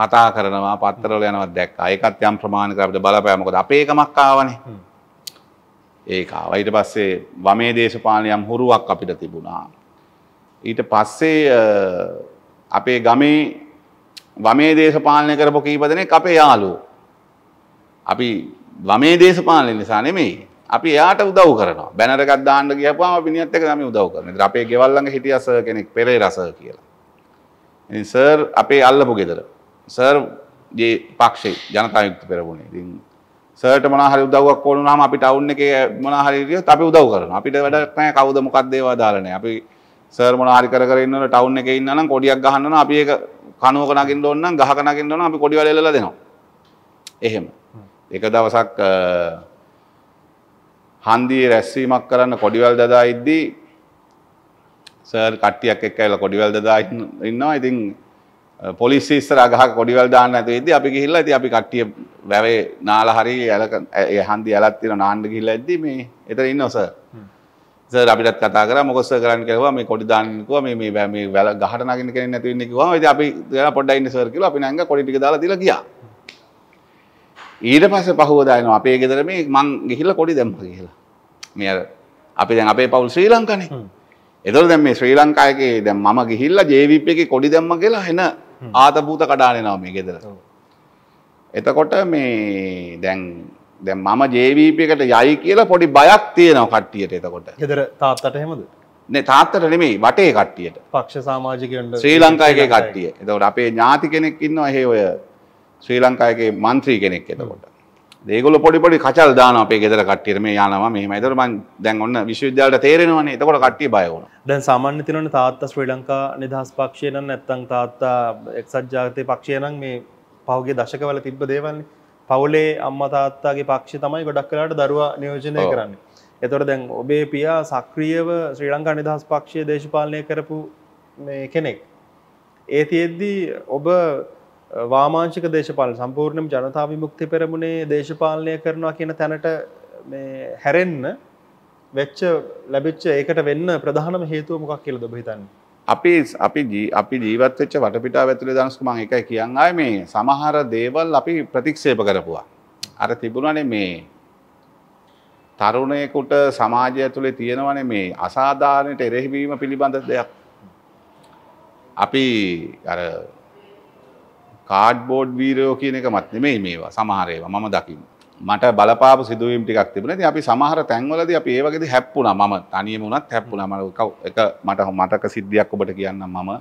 S1: කතා කරනවා පත්තරවල යනවා දැක්කා. ඒකත් යම් ප්‍රමාණයකට අපිට බලපෑවා. මොකද අපේ එකමක් ආවනේ. ඒකාව. ඊට පස්සේ වමේ දේශපාලනයම් හුරුවක් අපිට තිබුණා. ඊට පස්සේ අපේ ගමේ වමේ දේශපාලනය කරපු කීප දෙනෙක් අපේ යාළුවෝ. අපි වමේ දේශපාලන නිසා නෙමෙයි. අපි එයාට උදව් කරනවා. බැනර් එකක් දාන්න ගියපුවාම අපි නියත් එක තමයි උදව් කරන්නේ. ඉතින් අපේ ගෙවල් ළඟ හිටියා සර් කෙනෙක් පෙරේරා සර් කියලා. ඉතින් සර් අපේ අල්ලපු ගෙදර. සර් මේ පක්ෂේ ජනතා යුක්ත පෙරමුණේ. ඉතින් සර්ට මොනහරි උදව්වක් ඕන නම් අපි ටවුන් එකේ මොනහරි ගියොත් අපි උදව් කරනවා. අපිට වැඩක් නැහැ කවුද මොකක්ද ඒවා දාලා නැහැ. අපි සර් මොනහරි කර කර ඉන්නවනේ ටවුන් එකේ ඉන්නනම් කොඩියක් ගහන්න නම් අපි ඒක කනුවක නගින්න ඕන නම් ගහක නගින්න ඕන අපි කොඩි වල එල්ලලා දෙනවා. එහෙම. එක දවසක් හන්දියේ රැස්වීමක් කරන්න කොඩිවල් දදා ඉද්දී සර් කට්ටියක් එක්ක ඇවිල්ලා කොඩිවල් දදා ඉන්නවා. ඉතින් පොලිසිස්සර අගහ කොඩිවල් දාන්න ඇතුේද අපි ගිහිල්ල ඇති අපි කට්ටිය වැැවේ නාල හරි ඇල හන්දි ඇලත්තින නාන්ඩ ගිල්ල ඇද මේ එතර ඉන්න ඔස ස අපිටත් කතා කර මොකස කරන්න කරවා මේ කොඩිදාන්නකුව මේ මේ බැම වැල ගහට නගෙන කෙන නැතිවන්නෙකවා ඇති අපි පොඩ්ඩයින්න සර්කිල අපි නැඟ කොඩිටි දාලා දිල ගියා ඊට පස්සේ පහුවදායන අපේ ගෙදර මේ මං ගිහිල්ලා කොඩි දැම්ම කියලා. මේ අර අපි දැන් අපේ පවුල් ශ්‍රී ලංකනේ. එතකොට දැන් මේ ශ්‍රී ලංකාවේ දැන් මම ගිහිල්ලා JVP එකේ කොඩි දැම්ම කියලා එන ආතපූත කඩාගෙන එනවා මේ ගෙදර. එතකොට මේ දැන් දැන් මම JVP එකට යයි කියලා පොඩි බයක් තියෙනවා කට්ටියට එතකොට.
S2: ගෙදර තාත්තට එහෙමද?
S1: නේ තාත්තට නෙමෙයි වටේ කට්ටියට.
S2: පක්ෂ සමාජිකයන්ට ශ්‍රී ලංකාවේ කට්ටිය.
S1: එතකොට අපේ ඥාති කෙනෙක් ඉන්නවා එහෙ ඔය ශ්‍රී ලංකාවේ മന്ത്രി කෙනෙක් එතකොට. ඒගොල පොඩිපොඩි කචල් දාන අපේ ගෙදර කට්ටියට මේ යනවා මෙහෙම. ඒතර මං දැන් ඔන්න විශ්වවිද්‍යාලයට තේරෙනවනේ. එතකොට කට්ටිය බය වුණා.
S2: දැන් සාමාන්‍ය තියෙනවනේ තාත්තා ශ්‍රී ලංකා නිදහස් පක්ෂය නම් නැත්තම් තාත්තා එක්සත් ජාතික පක්ෂය නම් මේ පහුගිය දශකවල තිබ්බ දේවල්නේ. පවුලේ අම්මා තාත්තාගේ පක්ෂය තමයි ගොඩක් වෙලාට දරුවා නියෝජනය කරන්නේ. එතකොට දැන් ඔබේ පියා සක්‍රියව ශ්‍රී ලංකා නිදහස් පක්ෂය දේශපාලනය කරපු මේ කෙනෙක්. ඒ තියෙද්දි ඔබ වාමාංශික දේශපාලන සම්පූර්ණම ජනතා විමුක්ති පෙරමුණේ දේශපාලනය කරනවා කියන තැනට මේ හැරෙන්න වෙච්ච ලැබිච්ච ඒකට වෙන්න ප්‍රධානම හේතුව මොකක් කියලා ඔබ හිතන්නේ?
S1: අපි අපි අපි ජීවත් වෙච්ච වටපිටාව ඇතුලේ දනස්ක මම එකයි කියන්නේ මේ සමහර දේවල් අපි ප්‍රතික්ෂේප කරපුවා. අර තිබුණානේ මේ තරුණයෙකුට සමාජය ඇතුලේ තියෙනවනේ මේ අසාධාරණයට එරෙහිවීම පිළිබඳ දෙයක්. අපි අර කාඩ්බෝඩ් වීරයෝ කියන එක මත් නෙමෙයි මේවා සමහරේවා මම දකින්න. මට බලපාපු සිදුවීම් ටිකක් තිබුණා. ඉතින් අපි සමහර තැන්වලදී අපි ඒ වගේදී හැප්පුණා. මම තනියම වුණත් හැප්පුණා. මම එක මට මටක සිද්ධියක් ඔබට කියන්නම් මම.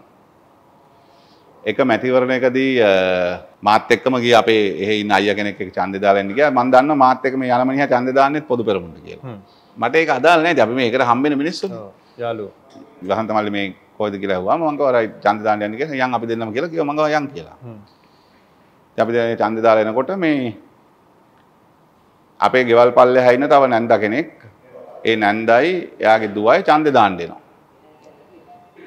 S1: එක මැතිවරණයකදී මාත් එක්කම ගිය අපේ එහෙ ඉන්න අයියා කෙනෙක් එක්ක ඡන්දය දාලා ඉන්න ගියා. මම දන්නවා මාත් එක්ක මේ යලමනියා ඡන්දය දාන්නෙත් පොදු පෙරමුණට කියලා. මට ඒක අදාළ නැහැ. ඉතින් අපි මේකට හම්බෙන මිනිස්සු. ඔව්. යාළුවෝ. විවාහන් තමයි මේ කොයිද කියලා ඇහුවා මම කිව්වා රයිට් ඡන්ද දාන්න යන්න කියලා යන් අපි දෙන්නම කියලා කිව්වා මම ගාව යන් කියලා. හ්ම්. අපි දැන් ඡන්ද දාලා එනකොට මේ අපේ ගෙවල් පල්ලෙහා ඉන්න තව නැන්දා කෙනෙක් ඒ නැන්දයි එයාගේ දුවයි ඡන්ද දාන්න එනවා.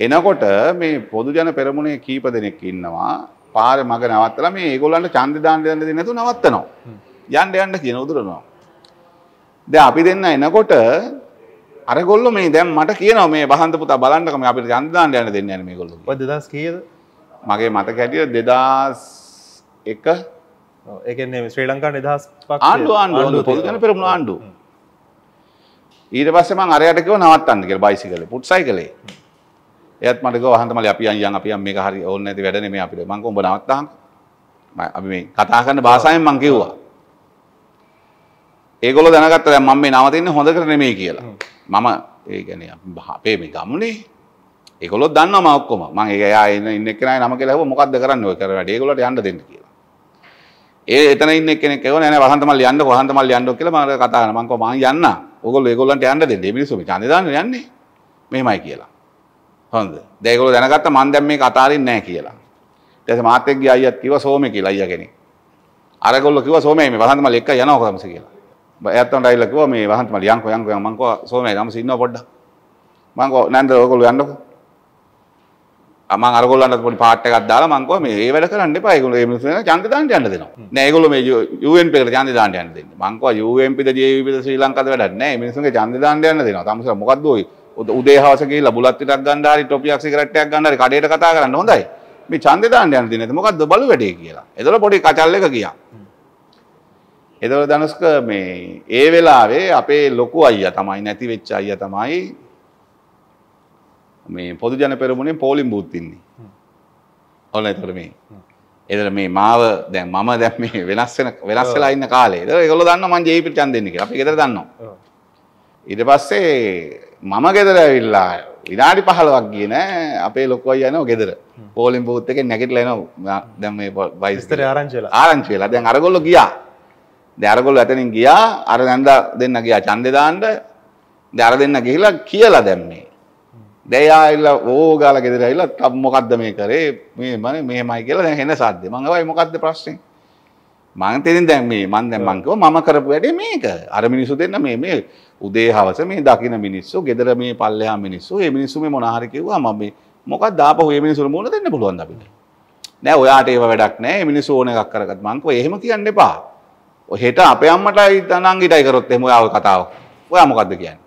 S1: එනකොට මේ පොදු ජන පෙරමුණේ කීප දෙනෙක් ඉන්නවා පාරේ මග නවත්තලා මේ ඒගොල්ලන්ට ඡන්ද දාන්න දෙන්න දෙන්නේ නැතුව නවත්තනවා. යන්න යන්න කියන උදුරනවා. දැන් අපි දෙන්න එනකොට අරගොල්ල මේ දැම් මට කියන මේ බහන්ත පුතා බලන්නකම අපිට ගන්ධදාන්න යන දෙන්න යන මේ ගොල්ලෝ දෙදස් කියද මගේ මත කැටිය දෙදස් එක
S2: ඒකන්නේ ශ්‍රී ලංකා නිදහස් ආණ්ඩු ආණ්ඩු පොල්ගන පෙරමුණ
S1: ආණ්ඩු ඊට පස්සේ මං අරයට කිව්වා නවත්තන්න කියලා බයිසිකලේ පුට්සයි කලේ එයත් මටක වහන්තමල අපි අයියන් අපි මේක හරි ඕන්න ඇති වැඩන මේ අපිට මංක උඹ නවත්තාන් අපි මේ කතා කරන්න භාෂාවෙන් මං කිව්වා ඒගොල්ලෝ දැනගත්ත දැන් මම මේ නවතින්නේ හොඳ කර නෙමෙයි කියලා මම ඒ ගැන අපේ මේ ගමුණේ එකකොලො දන්න මක්කොම මං ඒ අයන ඉන්නෙක්න නම කෙලව මොකක්ද කරන්න ඔය කර වැඩේකොලට යන්න දෙන්න කියලා ඒ එතන ඉන්න කෙනෙක් න වහන්තමල් යන්න වහන්තමල් යන්න කියල මට කතාන මංක මං යන්න ඔගොල ඒගොල්ලන්ට යන්න දෙන්න මිනිසු චන්දදාන්න යන්නේ මෙමයි කියලා හොඳ දෙකොල දැනගත්ත මන්දැම් මේ කතාරින් නෑ කියලා තැස මාතෙක්ගේ අයත් කිව සෝම කියලා අය කෙනෙක් අරගොල්ල කිව සෝම මේ වහන්තමල් එක්ක යනකොමස කියලා ඇත්තන්ට අයිල්ල කිව්වා මේ වහන්තුමා ලියන්කෝ යන්කෝ යන් මං කෝ සෝමේ නම්ස ඉන්නවා පොඩ්ඩක් මං කෝ නැන්ද ඔයගොල්ලෝ යන්නකෝ මං අරගොල්ලන්ට පොඩි පාට් එකක් දාලා මං කෝ මේ ඒ වැඩ කරන්න එපා ඒගොල්ලෝ මේ මිනිස්සු ඡන්ද දාන්න යන්න දෙනවා නෑ ඒගොල්ලෝ මේ UNP එකට ඡන්ද දාන්න යන්න දෙන්නේ මං කෝ UNP ද JVP ද ශ්‍රී ලංකාවද වැඩක් නෑ මේ මිනිස්සුන්ගේ ඡන්ද දාන්න යන්න දෙනවා තමුස මොකද්ද ඔය උදේ හවස ගිහිල්ලා බුලත් ටිකක් ගන්න හරි ටොපියක් සිගරට් එකක් ගන්න හරි කඩේට කතා කරන්න හොඳයි මේ ඡන්ද දාන්න යන්න දෙන්නේ මොකද්ද බලු වැඩේ කියලා එතකොට පොඩි කචල් එක ගියා එතකොට ධනුෂ්ක මේ ඒ වෙලාවේ අපේ ලොකු අයියා තමයි නැති වෙච්ච අයියා තමයි මේ පොදු ජන පෙරමුණේ පෝලිම් බූත් ඉන්නේ. ඔන්න එතකොට මේ. එතන මේ මාව දැන් මම දැන් මේ වෙනස් වෙන වෙනස් වෙලා ඉන්න කාලේ. ඒක ඒගොල්ලෝ දන්නවා මං ජීවිතේ ඡන්ද දෙන්නේ කියලා. අපි ගෙදර දන්නවා. ඊට පස්සේ මම ගෙදර ඇවිල්ලා විනාඩි 15ක් ගියේ නෑ අපේ ලොකු අයියා එනවා ගෙදර. පෝලිම් බූත් එකේ නැගිටලා එනවා. දැන් මේ වයිස් ඉස්තරේ ආරංචි වෙලා. ආරංචි වෙලා. දැන් අරගොල්ලෝ ගියා. දැන් අරගොල්ලෝ ඇතනින් ගියා අර නැන්දා දෙන්න ගියා ඡන්දේ දාන්න දැන් අර දෙන්න ගිහිලා කියලා දැම්මේ දැන් ආයෙලා ඕගාලා ගෙදර ඇවිල්ලා තම් මොකද්ද මේ කරේ මේ මම මෙහෙමයි කියලා දැන් හෙන සද්දේ මං අවයි මොකද්ද ප්‍රශ්නේ මං තේරෙන දැන් මේ මං දැන් මං කිව්වා මම කරපු වැඩේ මේක අර මිනිස්සු දෙන්න මේ මේ උදේ හවස මේ දකින මිනිස්සු ගෙදර මේ පල්ලෙහා මිනිස්සු මේ මිනිස්සු මේ මොන හරි කිව්වා මම මේ මොකක්ද ආපහු මේ මිනිස්සුන්ට මුණ දෙන්න පුළුවන් අපිට නෑ ඔයාට ඒව වැඩක් නෑ මේ මිනිස්සු ඕන එකක් කරගත් මං කිව්වා එහෙම කියන්න එපා හෙට අපේ අම්මටයි තනංගිටයි කරොත් එහෙම ඔයාව කතාව. ඔයා මොකද්ද කියන්නේ?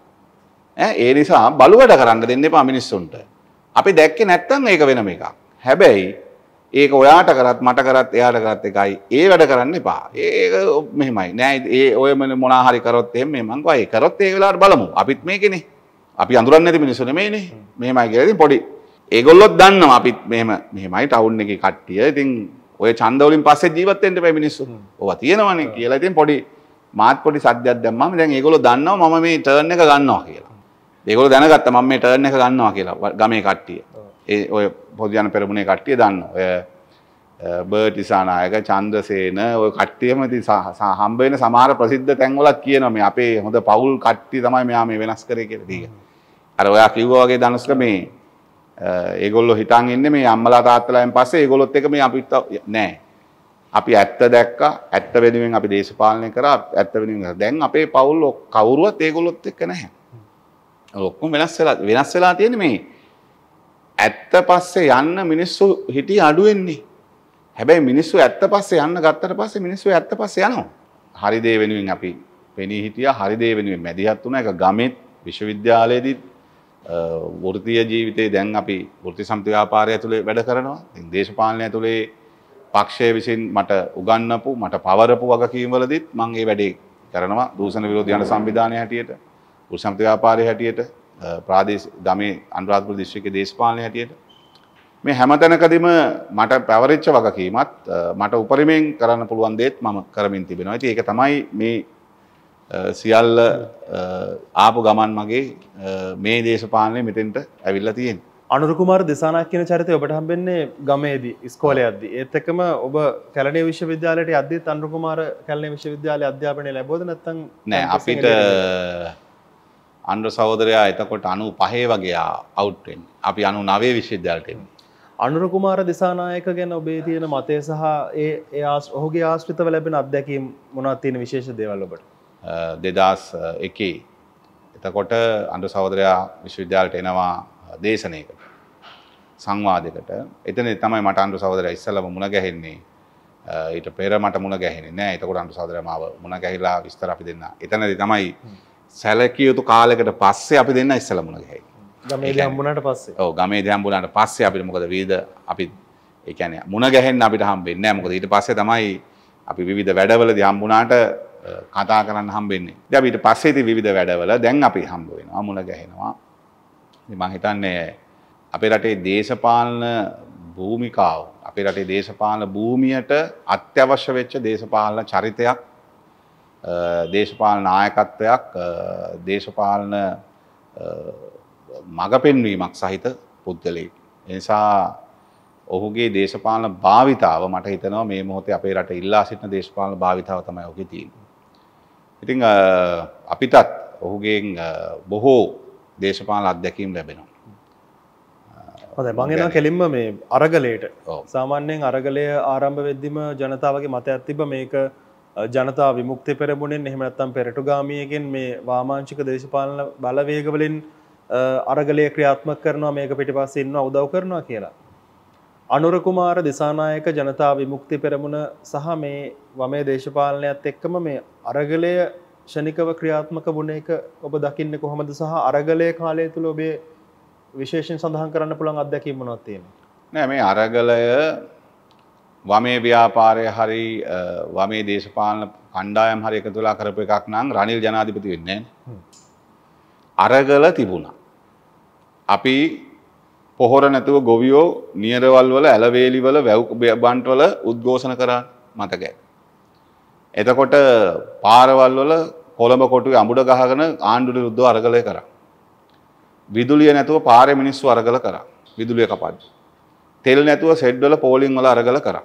S1: ඈ ඒ නිසා බලුවඩ කරන්න දෙන්න එපා මිනිස්සුන්ට. අපි දැක්කේ නැත්තම් ඒක වෙනම එකක්. හැබැයි ඒක ඔයාට කරත් මට කරත් එයාට කරත් එකයි. ඒ වැඩ කරන්න එපා. ඒක මෙහෙමයි. නෑ ඒ ඔය මොන මොනා හරි කරොත් එහෙම මේ මං කවයි කරොත් ඒ වෙලාවට බලමු. අපිත් මේකනේ. අපි අඳුරන්නේ නැති මිනිස්සු නෙමෙයිනේ. මෙහෙමයි කියලා ඉතින් පොඩි ඒගොල්ලොත් දන්නවා අපිත් මෙහෙම මෙහෙමයි ටවුන් එකේ කට්ටිය. ඉතින් ඔය චන්දවලින් පස්සේ ජීවත්තෙන්ට පැ මිනිස්සු ඔව තියෙනවන කියලා ඉතින් පොඩි මාත් පොඩි සද්‍යයක් දැම්මම දැන් ඒගොල්ලෝ දන්නව මම මේ ටර්න් එක ගන්නවා කියලා. ඒගොල්ලෝ දැනගත්තා මම මේ ටර්න් එක ගන්නවා කියලා ගමේ කට්ටිය. ඒ ඔය පොදු යන පෙරමුණේ කට්ටිය දන්නවා. ඔය බර්ටිසානායක චන්ද්‍රසේන ඔය කට්ටියම ඉතින් හම්බ වෙන සමහර ප්‍රසිද්ධ තැන්වලත් කියනවා මේ අපේ හොඳ පවුල් කට්ටිය තමයි මෙයා මේ වෙනස් කරේ කියලා. අර ඔයා කිව්වා වගේ දනුස්ක මේ ඒගොල්ලො හිතන් එන්නේ මේ අම්මලා තාත්තලාෙන් පස්සේ ඒගොල්ලොත් එක මේ අපිත් නෑ. අපි ඇත්ත දැක්ක ඇත්ත වෙනුවෙන් අපි දේශපාලනය කරා ඇත්ත වෙනුවෙන් දැන් අපේ පවුල් කවුරුවත් ඒගොල්ලොත් එක්ක නැහැ. ඔක්කොම වෙනස් වෙලා වෙනස් වෙලා තියෙන්නේ මේ ඇත්ත පස්සේ යන්න මිනිස්සු හිටිය අඩු වෙන්නේ. හැබැයි මිනිස්සු ඇත්ත පස්සේ යන්න ගත්තට පස්සේ මිනිස්සු ඇත්ත පස්සේ යනවා. හරි දේ වෙනුවෙන් අපි පෙනී හිටියා හරි දේ වෙනුවෙන් මැදිහත් වුණා. ඒක ගමෙත් විශ්වවිද්‍යාලයේදීත් වෘතිය ජීවිතේ දැන් අපි ෘති සම්ති්‍යාපාරය ඇතුළේ වැඩ කරනවා දේශපාලනය ඇතුළේ පක්ෂය විසින් මට උගන්නපු මට පවරපු වගකීම්වලදත් මං ඒ වැඩේ කරනවා දූසන විරෝධ යන සංවිධානය හැටියට උසම්ති්‍යාපාරය හැටියට ප්‍රාදේශ ගමේ අන්රාධපුර දිශ්ික දේශපාලනය හැටියට මේ හැමතැනකදිම මට පැවරච්ච වගකීමත් මට උපරිමෙන් කරන්න පුළුවන් දේත් මම කරමින් තිබෙනවා ඇති ඒක තමයි මේ සියල්ල ආපු ගමන් මගේ මේ දේශපාලනය මෙටෙන්ට ඇවිල්ල තියෙන්. අනුරකුමාර දෙසානක් කියන
S2: චරිතය ඔබට හම්බෙන්නේ ගමේදී ඉස්කෝලේ අද්දි. ඒත් එක්කම ඔබ කැලණිය විශ්වවිද්‍යාලයට යද්දි අනුරකුමාර කැලණිය විශ්වවිද්‍යාලයේ අධ්‍යාපනය ලැබුවද නැත්නම් නෑ අපිට
S1: අනුර සහෝදරයා එතකොට 95 වගේ අවුට් වෙන්නේ. අපි 99 විශ්වවිද්‍යාලයට එන්නේ.
S2: අනුරකුමාර දිසානායක ගැන ඔබේ තියෙන මතය සහ ඒ ඔහුගේ ආශ්‍රිතව ලැබෙන අත්දැකීම් මොනවද තියෙන විශේෂ දේවල් ඔබට?
S1: දෙදස් එකේ එතකොට අඩු සෞදරයා විශ්වවිද්‍යාලට එනවා දේශනයකට සංවාදකට එතන තමයි මට අන්ඩු සෞදර ඉස්සලම මුණ ගැහෙන්නේ ඊට පෙර මට මුණ ගැහෙන්නේ නෑ එතකොට අන්ඩු සෞදරමාව මුණ ගැහිලා විස්තර අපි දෙන්න එතනද තමයි සැලකියයුතු කාලෙකට පස්සේ අපි දෙන්න ඉස්සල මුණ ගැහි
S2: ගමේ දැම්බුණට පස්සේ
S1: ඕ ගමේ දැම්බුණට පස්සේ අපිට මොකද වීද අපි එකන මුණ ගැහෙන් අපිට හම්බෙන්න මොකද ඊට පස්සේ තමයි අපි විධ වැඩවල දම්බුණට කතා කරන්න හම්බෙන්නේ දැන් ඊට පස්සේ ඉතින් විවිධ වැඩවල දැන් අපි හම්බ වෙනවා මුල ගැහෙනවා ඉතින් මම හිතන්නේ අපේ රටේ දේශපාලන භූමිකාව අපේ රටේ දේශපාලන භූමියට අත්‍යවශ්‍ය වෙච්ච දේශපාලන චරිතයක් දේශපාලන නායකත්වයක් දේශපාලන මඟ පෙන්වීමක් සහිත පුද්ගලයෙක්. එනිසා ඔහුගේ දේශපාලන භාවිතාව මට හිතනවා මේ මොහොතේ අපේ රට ඉල්ලා සිටින දේශපාලන භාවිතාව තමයි ඔහුගේ තියෙන්නේ. ඉතිං අපිතත් ඔහුගෙන් බොහෝ දේශපාල අත්දැකීම් ලැබෙනවා. හොඳයි මං එනවා කෙලින්ම මේ අරගලයට
S2: සාමාන්‍යයෙන් අරගලය ආරම්භ වෙද්දිම ජනතාවගේ මතයක් තිබ්බ මේක ජනතා විමුක්ති පෙරමුණෙන් එහෙම නැත්නම් පෙරටුගාමියකින් මේ වාමාංශික දේශපාලන බලවේග වලින් අරගලය ක්‍රියාත්මක කරනවා මේක පිටිපස්සේ ඉන්නවා උදව් කරනවා කියලා. අනුරකුමාර දෙසානායක ජනතා විමුක්ති පෙරමුණ සහ මේ වමේ දේශපාලනයත් එක්කම මේ අරගලය ෂණිකව ක්‍රියාත්මක වුණ එක ඔබ දකින්න කොහොමද සහ අරගලය කාලය තුළ ඔබේ විශේෂෙන් සඳහන් කරන්න පුළන් අත්දැකීම නොත්තියෙන.
S1: නෑ මේ අරගලය වමේ ව්‍යාපාරය හරි වමේ දේශපාලන කණ්ඩායම් හරි එක තුලා කරපු එකක් නම් රනිල් ජනාධිපති වෙන්නේ. අරගල තිබුණා. අපි පොහොර නැතුව ගොවියෝ නියරවල් වල ඇලවේලි වල වැව් බන්ට් වල උද්ඝෝෂණ කරා මතකයි. එතකොට පාරවල් වල කොළඹ කොටුවේ අඹුඩ ගහගෙන ආණ්ඩුවට විරුද්ධව අරගලය කරා. විදුලිය නැතුව පාරේ මිනිස්සු අරගල කරා. විදුලිය කපද්දි. තෙල් නැතුව සෙඩ් වල පෝලිං වල අරගල කරා.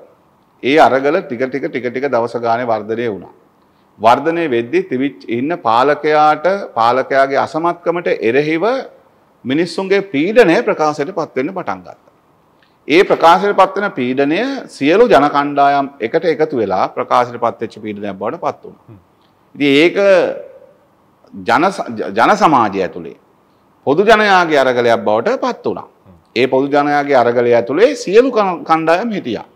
S1: ඒ අරගල ටික ටික ටික ටික දවස ගානේ වර්ධනය වුණා. වර්ධනය වෙද්දී තිබිච්ච ඉන්න පාලකයාට පාලකයාගේ අසමත්කමට එරෙහිව මිනිස්සුන්ගේ පීඩනය ප්‍රකාශයට පත්වෙන්න පටන් ගත්තා. ඒ ප්‍රකාශයට පත්වන පීඩනය සියලු ජන කණ්ඩායම් එකට එකතු වෙලා ප්‍රකාශයට පත්වෙච්ච පීඩනයක් බවට පත් වුණා. ඉතින් ඒක ජන ජන සමාජය ඇතුලේ පොදු ජනයාගේ අරගලයක් බවට පත් වුණා. ඒ පොදු ජනයාගේ අරගලය ඇතුලේ සියලු කණ්ඩායම් හිටියා.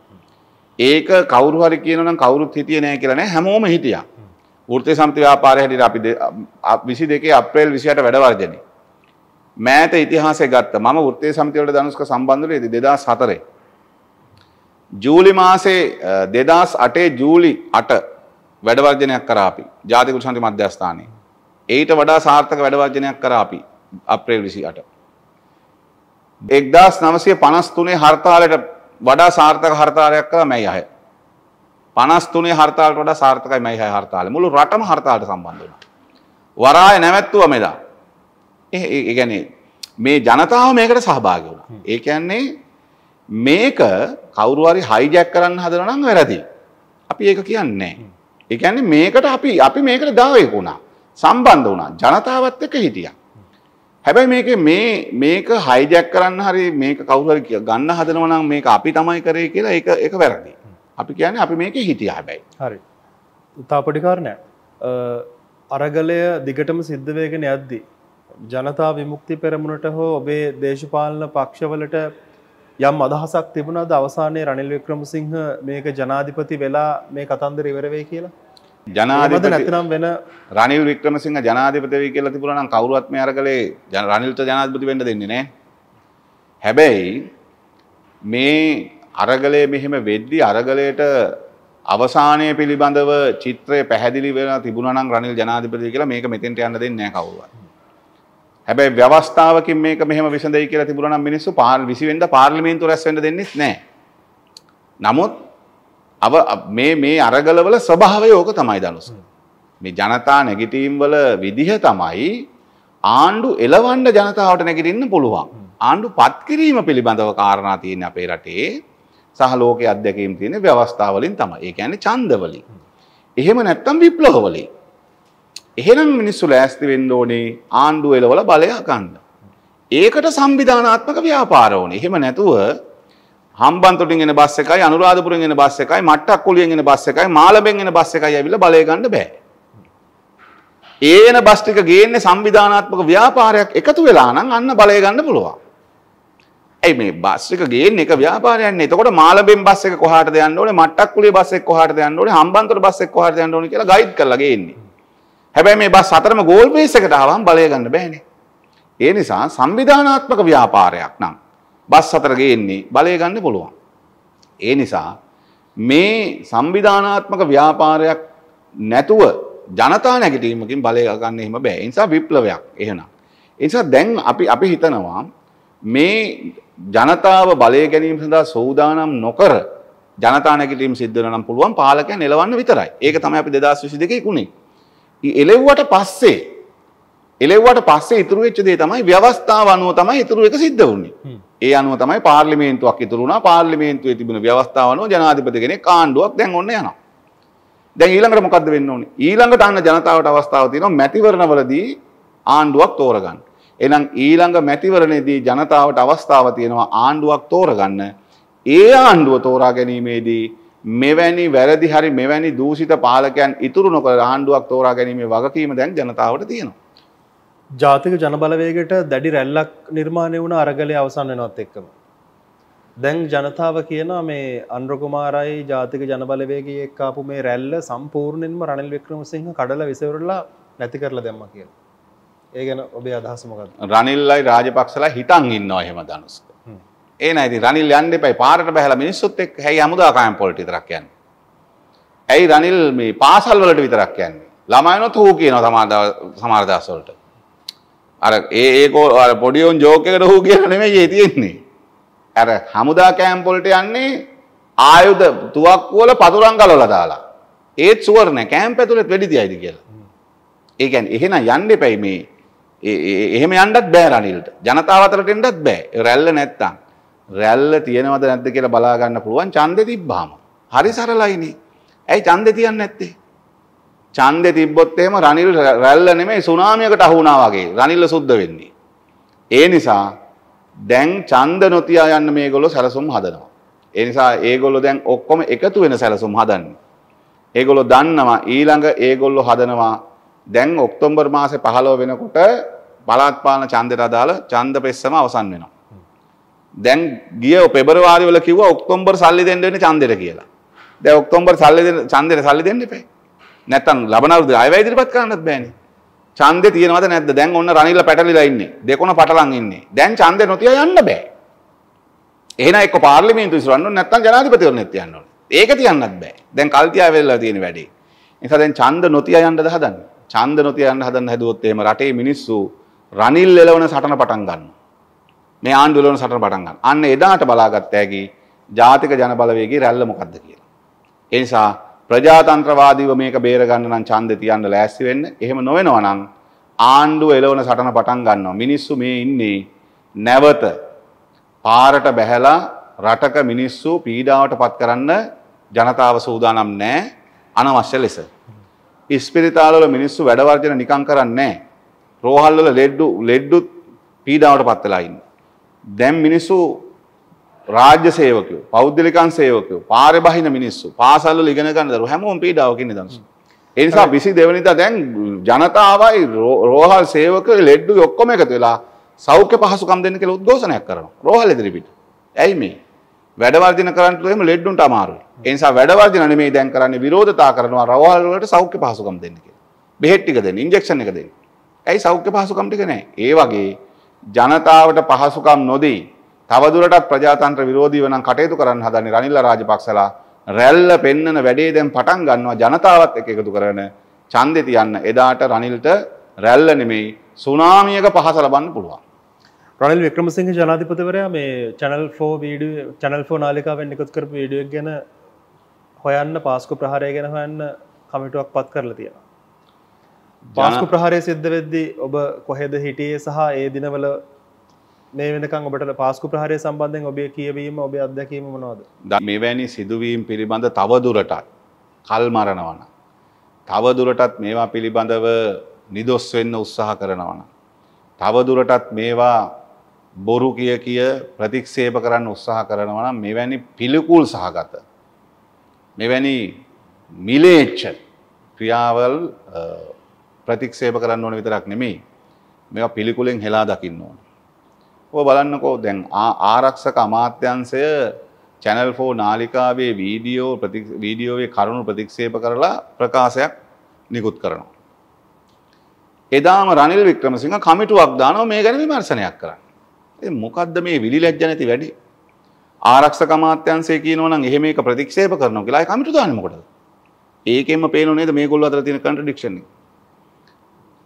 S1: ඒක කවුරු හරි කියනනම් කවුරුත් හිටියේ නැහැ කියලා නෑ හැමෝම හිටියා. වෘත්තීය සමිති ව්‍යාපාරය හැටියට අපි 22 අප්‍රේල් 28 වැඩ වර්ජනේ මෑත ඉතිහාසය ගත්ත මම වෘත්තීය සමිතිවලට ධනුෂ්ක සම්බන්ධ වෙලා 2004 ජූලි මාසේ 2008 ජූලි 8 වැඩ වර්ජනයක් කරා අපි ජාතික උසන්ති මධ්‍යස්ථානයේ. ඊට වඩා සාර්ථක වැඩ වර්ජනයක් කරා අපි අප්‍රේල් 28. 1953 හර්තාලයට වඩා සාර්ථක හර්තාලයක් කළා මැයි 6. 53 හර්තාලට වඩා සාර්ථකයි මැයි 6 හර්තාලය. මුළු රටම හර්තාලට සම්බන්ධ වුණා. වරාය නැවැත්තුවා මෙදා. ඒගැනේ මේ ජනතාව මේකට සහභාග වුණ. ඒකයන්නේ මේක කවරුවරි හයිජැක් කරන්න හදරනම් වැරදි. අපි ඒක කියන්නේ. ඒකන්නේ මේකට අපි අපි මේකට දාවයකුණා සම්බන්ධ වුණා ජනතාවත් එක හිටිය. හැබැයි මේක මේ මේක හයිජැක් කරන්න හරි මේක කවුරරි කිය ගන්න හදනවනම් මේක අපි තමයි කරේ කියලා ඒක එක වැරදි. අපි කියන්නේ අපි මේක හිටිය හැබැයි.
S2: හරි. තා පොඩිකාරණය අරගලය දිගටම සිද්ධවේගෙන යද්දී ජනතා විමුක්ති පෙරමුණට හෝ ඔබේ දේශපාලන පක්ෂවලට යම් අදහසක් තිබුණාද අවසානයේ රනිල් වික්‍රමසිංහ මේක ජනාධිපති වෙලා මේ කතන්දර ඉවර වෙයි කියලා?
S1: ජනාධිපති නැත්නම් වෙන රනිල් වික්‍රමසිංහ ජනාධිපති වෙයි කියලා තිබුණා නම් කවුරුවත් මේ අරගලේ රනිල්ට ජනාධිපති වෙන්න දෙන්නේ නැහැ. හැබැයි මේ අරගලය මෙහෙම වෙද්දි අරගලයට අවසානය පිළිබඳව චිත්‍රය පැහැදිලි වෙලා තිබුණා නම් රනිල් ජනාධිපති කියලා මේක මෙතෙන්ට යන්න දෙන්නේ නැහැ කවුරුවත්. හැබැයි ව්‍යවස්ථාවකින් මේක මෙහෙම විසඳයි කියලා තිබුණා නම් මිනිස්සු පාල් 20 වෙනිදා පාර්ලිමේන්තුව රැස් වෙන්න දෙන්නේ නැහැ. නමුත් අව මේ මේ අරගලවල ස්වභාවය ඕක තමයි දනුස. මේ ජනතා නැගිටීම් වල විදිහ තමයි ආණ්ඩු එලවන්න ජනතාවට නැගිටින්න පුළුවන්. ආණ්ඩු පත් කිරීම පිළිබඳව කාරණා තියෙන අපේ රටේ සහ ලෝකයේ අධ්‍යක්ීම් තියෙන ව්‍යවස්ථාවලින් තමයි. ඒ කියන්නේ ඡන්දවලින්. එහෙම නැත්නම් විප්ලවවලින්. එහෙනම් මිනිස්සු ලෑස්ති වෙන්න ඕනේ ආණ්ඩුව එලවල බලය ගන්න. ඒකට සංවිධානාත්මක ව්‍යාපාර ඕනේ. එහෙම නැතුව හම්බන්තොටින් එන බස් එකයි අනුරාධපුරෙන් එන බස් එකයි මට්ටක්කුලියෙන් එන බස් එකයි මාළඹෙන් එන බස් එකයි ඇවිල්ලා බලය ගන්න බෑ. ඒන බස් ටික ගේන්නේ සංවිධානාත්මක ව්‍යාපාරයක් එකතු වෙලා නම් අන්න බලය ගන්න පුළුවන්. ඇයි මේ බස් එක ගේන්නේ එක ව්‍යාපාරයන්නේ. එතකොට මාළඹෙන් බස් එක කොහාටද යන්න ඕනේ? මට්ටක්කුලියේ බස් එක කොහාටද යන්න ඕනේ? හම්බන්තොට බස් එක කොහාටද යන්න ඕනේ කියලා ගයිඩ් කරලා ගේන්නේ. හැබැයි මේ බස් අතරම ගෝල් බේස් එකට ආවම බලය ගන්න බෑනේ. ඒ නිසා සංවිධානාත්මක ව්‍යාපාරයක් නම් බස් අතර ගේන්නේ බලය ගන්න පුළුවන්. ඒ නිසා මේ සංවිධානාත්මක ව්‍යාපාරයක් නැතුව ජනතා නැගිටීමකින් බලය ගන්න එහෙම බෑ. ඒ නිසා විප්ලවයක් එහෙනම්. ඒ නිසා දැන් අපි අපි හිතනවා මේ ජනතාව බලය ගැනීම සඳහා සෝදානම් නොකර ජනතා නැගිටීම සිද්ධ වෙනවා නම් පුළුවන් පාලකයන් එලවන්න විතරයි. ඒක තමයි අපි 2022 කුණේ. එලෙව්වට පස්සේ එලෙව්වට පස්සේ ඉතුරු වෙච්ච දේ තමයි ව්‍යවස්ථාව අනුව තමයි ඉතුරු එක සිද්ධ වුනේ. ඒ අනුව තමයි පාර්ලිමේන්තුවක් ඉතුරු වුණා. පාර්ලිමේන්තුවේ තිබුණ ව්‍යවස්ථාව අනුව ජනාධිපති කෙනෙක් ආණ්ඩුවක් දැන් ඔන්න යනවා. දැන් ඊළඟට මොකද්ද වෙන්න ඕනේ? ඊළඟට අන්න ජනතාවට අවස්ථාව තියෙනවා මැතිවරණවලදී ආණ්ඩුවක් තෝරගන්න. එහෙනම් ඊළඟ මැතිවරණයේදී ජනතාවට අවස්ථාව තියෙනවා ආණ්ඩුවක් තෝරගන්න. ඒ ආණ්ඩුව තෝරා ගැනීමේදී මෙවැනි වැරදි හරි මෙවැනි දූෂිත පාලකයන් ඉතුරු නොකර ආණ්ඩුවක් තෝරා ගැනීමේ වගකීම දැන් ජනතාවට තියෙනවා.
S2: ජාතික ජනබලවේගයට දැඩි රැල්ලක් නිර්මාණය වුණ අරගලය අවසන් වෙනවත් එක්කම. දැන් ජනතාව කියන මේ අන්ද්‍රකුමාරයි ජාතික ජනබලවේගයේ එක්කාපු මේ රැල්ල සම්පූර්ණයෙන්ම රනිල් වික්‍රමසිංහ කඩලා විසවරලා නැති කරලා දැම්මා කියලා. ඒ ගැන ඔබේ අදහස මොකක්ද?
S1: රනිල්ලයි රාජපක්ෂලා හිතන් ඉන්නවා එහෙම දනුස්. ඒන ඇති රනිල් යන්න එපයි පාරට බැහැල මිනිස්සුත් එක් හැයි හමුදාකායම් පොලට විතරක් යන්නේ. ඇයි රනිල් මේ පාසල් වලට විතරක් යන්නේ. ළමයිනොත් හූ කියනවා සමාදා සමහර දවස්වලට. අර ඒ ඒකෝ අර පොඩි උන් ජෝක් එකට හූ කියලා නෙමෙයි ඒ තියෙන්නේ. අර හමුදා කැම්ප් වලට යන්නේ ආයුධ තුවක්කුව වල පතුරන් ගලවලා දාලා. ඒත් සුවර් නැහැ කැම්ප් ඇතුළේ වෙඩි තියයිද කියලා. ඒ කියන්නේ එහෙනම් යන්න එපයි මේ එහෙම යන්නත් බෑ රනිල්ට. ජනතාව අතරට එන්නත් බෑ. රැල්ල නැත්තම්. රැල්ල තියෙනවද නැද්ද කියලා බලා ගන්න පුළුවන් ඡන්දෙ තිබ්බාම. හරි සරලයිනේ. ඇයි ඡන්දෙ තියන්නේ නැත්තේ? ඡන්දෙ තිබ්බොත් එහෙම රනිල් රැල්ල නෙමෙයි සුනාමියකට අහු වුණා වගේ රනිල්ල සුද්ධ වෙන්නේ. ඒ නිසා දැන් ඡන්ද නොතියා යන්න මේගොල්ලෝ සැලසුම් හදනවා. ඒ නිසා ඒගොල්ලෝ දැන් ඔක්කොම එකතු වෙන සැලසුම් හදන්නේ. ඒගොල්ලෝ දන්නවා ඊළඟ ඒගොල්ලෝ හදනවා දැන් ඔක්තෝබර් මාසේ 15 වෙනකොට බලාත්පාලන ඡන්දයට අදාළ ඡන්ද පෙස්සම අවසන් වෙනවා. දැන් ගිය පෙබරවාරි වල කිව්වා ඔක්තෝබර් සල්ලි දෙන්න වෙන්නේ ඡන්දෙට කියලා. දැන් ඔක්තෝබර් සල්ලි දෙන්න ඡන්දෙට සල්ලි දෙන්න එපා. නැත්තම් ලබන අවුරුද්ද ආයෙ ඉදිරිපත් කරන්නත් බෑනේ. ඡන්දේ තියෙනවද නැද්ද? දැන් ඔන්න රනිල්ල පැටලිලා ඉන්නේ. දෙකොන පටලන් ඉන්නේ. දැන් ඡන්දේ නොතිය යන්න බෑ. එහෙනම් එක්ක පාර්ලිමේන්තු ඉස්සරහන්න ඕනේ නැත්තම් ජනාධිපතිවරණෙත් තියන්න ඕනේ. ඒක තියන්නත් බෑ. දැන් කල්තියා වෙලා තියෙන වැඩේ. නිසා දැන් ඡන්ද නොතිය යන්නද හදන්නේ. ඡන්ද නොතිය යන්න හදන්න හැදුවොත් එහෙම රටේ මිනිස්සු රනිල් එලවන සටන පටන් ගන්නවා. මේ ආණ්ඩුවල වෙන සටන පටන් ගන්න. අන්න එදාට බලාගත්ත හැකි ජාතික ජනබලවේගයේ රැල්ල මොකද්ද කියලා. ඒ නිසා ප්‍රජාතන්ත්‍රවාදීව මේක බේරගන්න නම් ඡන්දේ තියන්න ලෑස්ති වෙන්න. එහෙම නොවෙනවා නම් ආණ්ඩුව එළවන සටන පටන් ගන්නවා. මිනිස්සු මේ ඉන්නේ නැවත පාරට බැහැලා රටක මිනිස්සු පීඩාවට පත් කරන්න ජනතාව සූදානම් නෑ අනවශ්‍ය ලෙස. ඉස්පිරිතාලවල මිනිස්සු වැඩවර්ජන නිකං කරන්නේ නෑ. රෝහල්වල ලෙඩ්ඩු ලෙඩ්ඩුත් පීඩාවට පත් වෙලා ඉන්නේ. දැන් මිනිස්සු රාජ්‍ය සේවකයෝ පෞද්ගලිකන් සේවකයෝ පාරේ බහින මිනිස්සු පාසල් වල ඉගෙන ගන්න දරුවෝ හැමෝම පීඩාවකින් නිදන්සු. ඒ නිසා 22 වෙනිදා දැන් ජනතාවයි රෝහල් සේවක ලෙඩ්ඩු ඔක්කොම එකතු වෙලා සෞඛ්‍ය පහසුකම් දෙන්න කියලා උද්ඝෝෂණයක් කරනවා. රෝහල් ඉදිරිපිට. ඇයි මේ? වැඩවර්ධින කරන්නට එහෙම ලෙඩ්ඩුන්ට අමාරුයි. ඒ නිසා වැඩවර්ධින නෙමෙයි දැන් කරන්නේ විරෝධතා කරනවා රෝහල් වලට සෞඛ්‍ය පහසුකම් දෙන්න කියලා. බෙහෙත් ටික දෙන්න, ඉන්ජෙක්ෂන් එක දෙන්න. ඇයි සෞඛ්‍ය පහසුකම් ටික නැහැ? ඒ වගේ ජනතාවට පහසුකම් නොදී තවදුරටත් ප්‍රජාතන්ත්‍ර විරෝධීව නම් කටයුතු කරන්න හදන්නේ රනිල්ල රාජපක්ෂලා රැල්ල පෙන්නන වැඩේ දැන් පටන් ගන්නවා ජනතාවත් එක්ක එකතු කරන ඡන්දේ තියන්න එදාට රනිල්ට රැල්ල නෙමෙයි සුනාමියක පහස ලබන්න පුළුවන්
S2: රනිල් වික්‍රමසිංහ ජනාධිපතිවරයා මේ channel 4 වීඩියෝ channel 4 නාලිකාවෙන් එකතු කරපු වීඩියෝ එක ගැන හොයන්න පාස්කු ප්‍රහාරය ගැන හොයන්න කමිටුවක් පත් කරලා තියෙනවා
S1: පාස්කු ප්‍රහරය
S2: සිද්ධ වෙද්දි ඔබ කොහෙද හිටියේ සහ ඒ දිනවල මේ වෙනකං ඔබට පාස්කු ප්‍රහරය සම්බන්ධයෙන් ඔබේ කියවීම ඔබේ අත්දැකීම මොනවද
S1: මෙවැනි සිදුවීම් පිළිබඳ තවදුරටත් කල් මරණවන. තවදුරටත් මේවා පිළිබඳව නිදොස් වෙන්න උත්සාහ කරනවන. තවදුරටත් මේවා බොරු කිය කිය ප්‍රතික්ෂේප කරන්න උත්සාහ කරනවා නම් මෙවැනි පිළිකුල් සහගත මෙවැනි මිලේච්ච ක්‍රියාවල් ප්‍රතික්ෂේප කරන්න ඕන විතරක් නෙමෙයි. මේවා පිළිකුලෙන් හෙලා දකින්න ඕන. ඔය බලන්නකෝ දැන් ආරක්ෂක අමාත්‍යංශය Channel 4 නාලිකාවේ වීඩියෝ වීඩියෝවේ කරුණු ප්‍රතික්ෂේප කරලා ප්‍රකාශයක් නිකුත් කරනවා. එදාම රනිල් වික්‍රමසිංහ කමිටුවක් දානවා මේ ගැන විමර්ශනයක් කරන්න. ඉතින් මොකද්ද මේ විලිලැජ්ජ නැති වැඩි? ආරක්ෂක අමාත්‍යංශය කියනවා නම් එහෙම එක ප්‍රතික්ෂේප කරනවා කියලා ඒ කමිටුව දාන්නේ මොකටද? ඒකෙන්ම පේනව නේද මේගොල්ලෝ අතර තියෙන කන්ට්‍රඩික්ෂන් එක.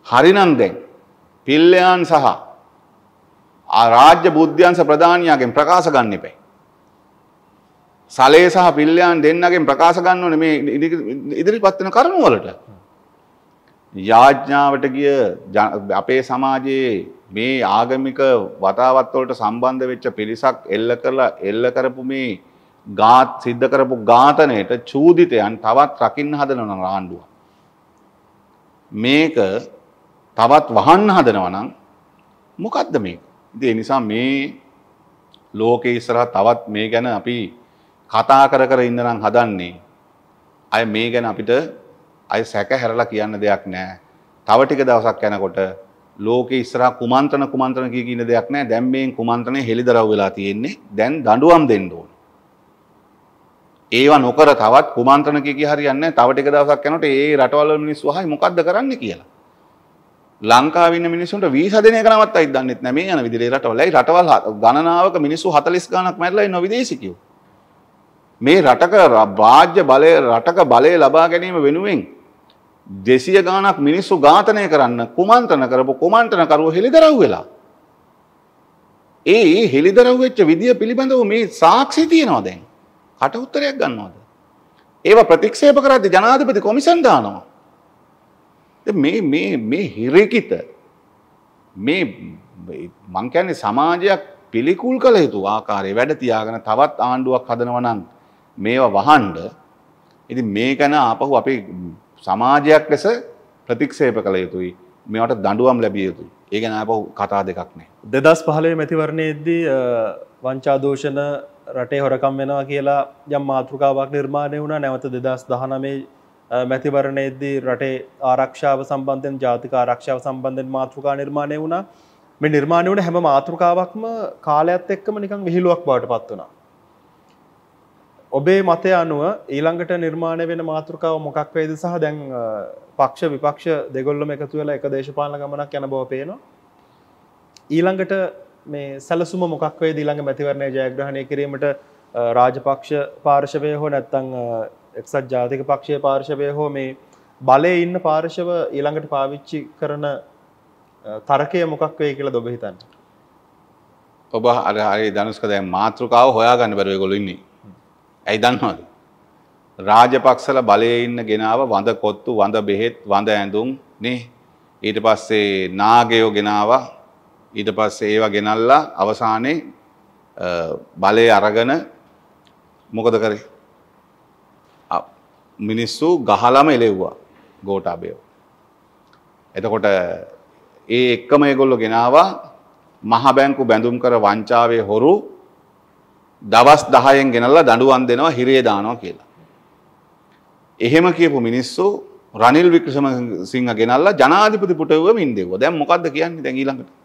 S1: හරිනම් දැන් පිල්ලයන් සහ රාජ්‍ය බුද්ධ්‍යංශ ප්‍රධානියාගෙන් ප්‍රකාශ ගන්න එපයි. සලේ සහ පිල්ලයන් දෙන්නගෙන් ප්‍රකාශ ගන්න ඕනේ මේ ඉදිරිපත් වෙන කරුණු වලට. යාඥාවට ගිය අපේ සමාජයේ මේ ආගමික වතාවත් වලට සම්බන්ධ වෙච්ච පිරිසක් එල්ල කරලා එල්ල කරපු මේ ගාත් සිද්ධ කරපු ඝාතනයට චූදිතයන් තවත් රකින්න හදනවා රාණ්ඩුව. මේක තවත් වහන්න හදනවා නම් මොකද්ද මේක? ඉතින් ඒ නිසා මේ ලෝකයේ ඉස්සරහා තවත් මේ ගැන අපි කතා කර කර ඉන්න නම් හදන්නේ අය මේ ගැන අපිට අය සැක හැරලා කියන්න දෙයක් නැහැ. තව ටික දවසක් යනකොට ලෝකේ ඉස්සරහා කුමන්ත්‍රණ කුමන්ත්‍රණ කිය කියන දෙයක් නැහැ. දැන් මේ කුමන්ත්‍රණේ හෙලිදරව් වෙලා තියෙන්නේ. දැන් දඬුවම් දෙන්න ඕන. ඒවා නොකර තවත් කුමන්ත්‍රණ කිය කිය හරියන්නේ නැහැ. තව ටික දවසක් යනකොට ඒ රටවල මිනිස්සු අහයි මොකද්ද කරන්න කියලා. ලංකාවේ ඉන්න මිනිස්සුන්ට වීසා දෙන එක නවත් අයිත් දන්නෙත් නැහැ මේ යන විදිහේ රටවලයි රටවල් ගණනාවක මිනිස්සු 40 ගණක් මැරලා ඉන්න විදේශිකයෝ මේ රටක රාජ්‍ය බලය රටක බලය ලබා ගැනීම වෙනුවෙන් දෙසිය ගානක් මිනිස්සු ඝාතනය කරන්න කුමන්ත්‍රණ කරපු කුමන්ත්‍රණකරුවෝ හෙළිදරව් වෙලා. ඒ හෙළිදරව් වෙච්ච විදිය පිළිබඳව මේ සාක්ෂි තියනවා දැන්. කට උත්තරයක් ගන්නවද? ඒව ප්‍රතික්ෂේප කරද්දී ජනාධිපති කොමිෂන් දානවා. මේ මේ මේ හිරකිත මේ මං කියන්නේ සමාජයක් පිළිකුල් කළ යුතු ආකාරයේ වැඩ තියාගෙන තවත් ආණ්ඩුවක් හදනවා නම් මේවා වහන්න ඉතින් මේ ගැන ආපහු අපේ සමාජයක් ලෙස ප්‍රතික්ෂේප කළ යුතුයි මේවට දඬුවම් ලැබිය යුතුයි ඒ ගැන ආපහු කතා දෙකක් නැහැ
S2: 2015 මැතිවරණයේදී වංචා දෝෂණ රටේ හොරකම් වෙනවා කියලා යම් මාතෘකාවක් නිර්මාණය වුණා නැවත 2019 මැතිවරණයේදී රටේ ආරක්ෂාව සම්බන්ධයෙන් ජාතික ආරක්ෂාව සම්බන්ධයෙන් මාතෘකා නිර්මාණය වුණා. මේ නිර්මාණය වුණ හැම මාතෘකාවක්ම කාලයත් එක්කම නිකන් විහිළුවක් බවට පත් වුණා. ඔබේ මතය අනුව ඊළඟට නිර්මාණය වෙන මාතෘකාව මොකක් වේද සහ දැන් පක්ෂ විපක්ෂ දෙගොල්ලම එකතු වෙලා එක දේශපාලන ගමනක් යන බව පේනවා. ඊළඟට මේ සැලසුම මොකක් වේද ඊළඟ මැතිවරණය ජයග්‍රහණය කිරීමට රාජපක්ෂ පාර්ශවය හෝ නැත්තම් එක්සත් ජාතික පක්ෂය පාර්ශවය හෝ මේ බලය ඉන්න පාර්ශව ඊළඟට පාවිච්චි කරන තරකය මොකක් වේ කියලා ඔබ හිතන්න
S1: ඔබ අර හරි ධනුස්ක දැන් මාතෘකාව හොයාගන්න බැරුව ඒගොල්ලෝ ඉන්නේ. ඇයි දන්නවද? රාජපක්ෂල බලයේ ඉන්න ගෙනාව වඳ කොත්තු, වඳ බෙහෙත්, වඳ ඇඳුම් නේ. ඊට පස්සේ නාගයෝ ගෙනාවා. ඊට පස්සේ ඒවා ගෙනල්ලා අවසානයේ බලය අරගෙන මොකද කරේ? මිනිස්සු ගහලම එලෙව්වා ගෝටාබයෝ. එතකොට ඒ එක්කම ඒගොල්ලො ගෙනවා මහබැංකු බැඳුම් කර වංචාවේ හොරු දවස් දහයෙන් ගෙනල්ලා දඩුවන් දෙනවා හිරේ දානවා කියලා. එහෙම කියපු මිනිස්සු රනිල් වික්‍රම සිංහ ගෙනල්ලා ජනාධිපති පුටුවම ඉන්දෙව්වා. දැන් මොකද්ද කියන්නේ දැන් ඊළඟට?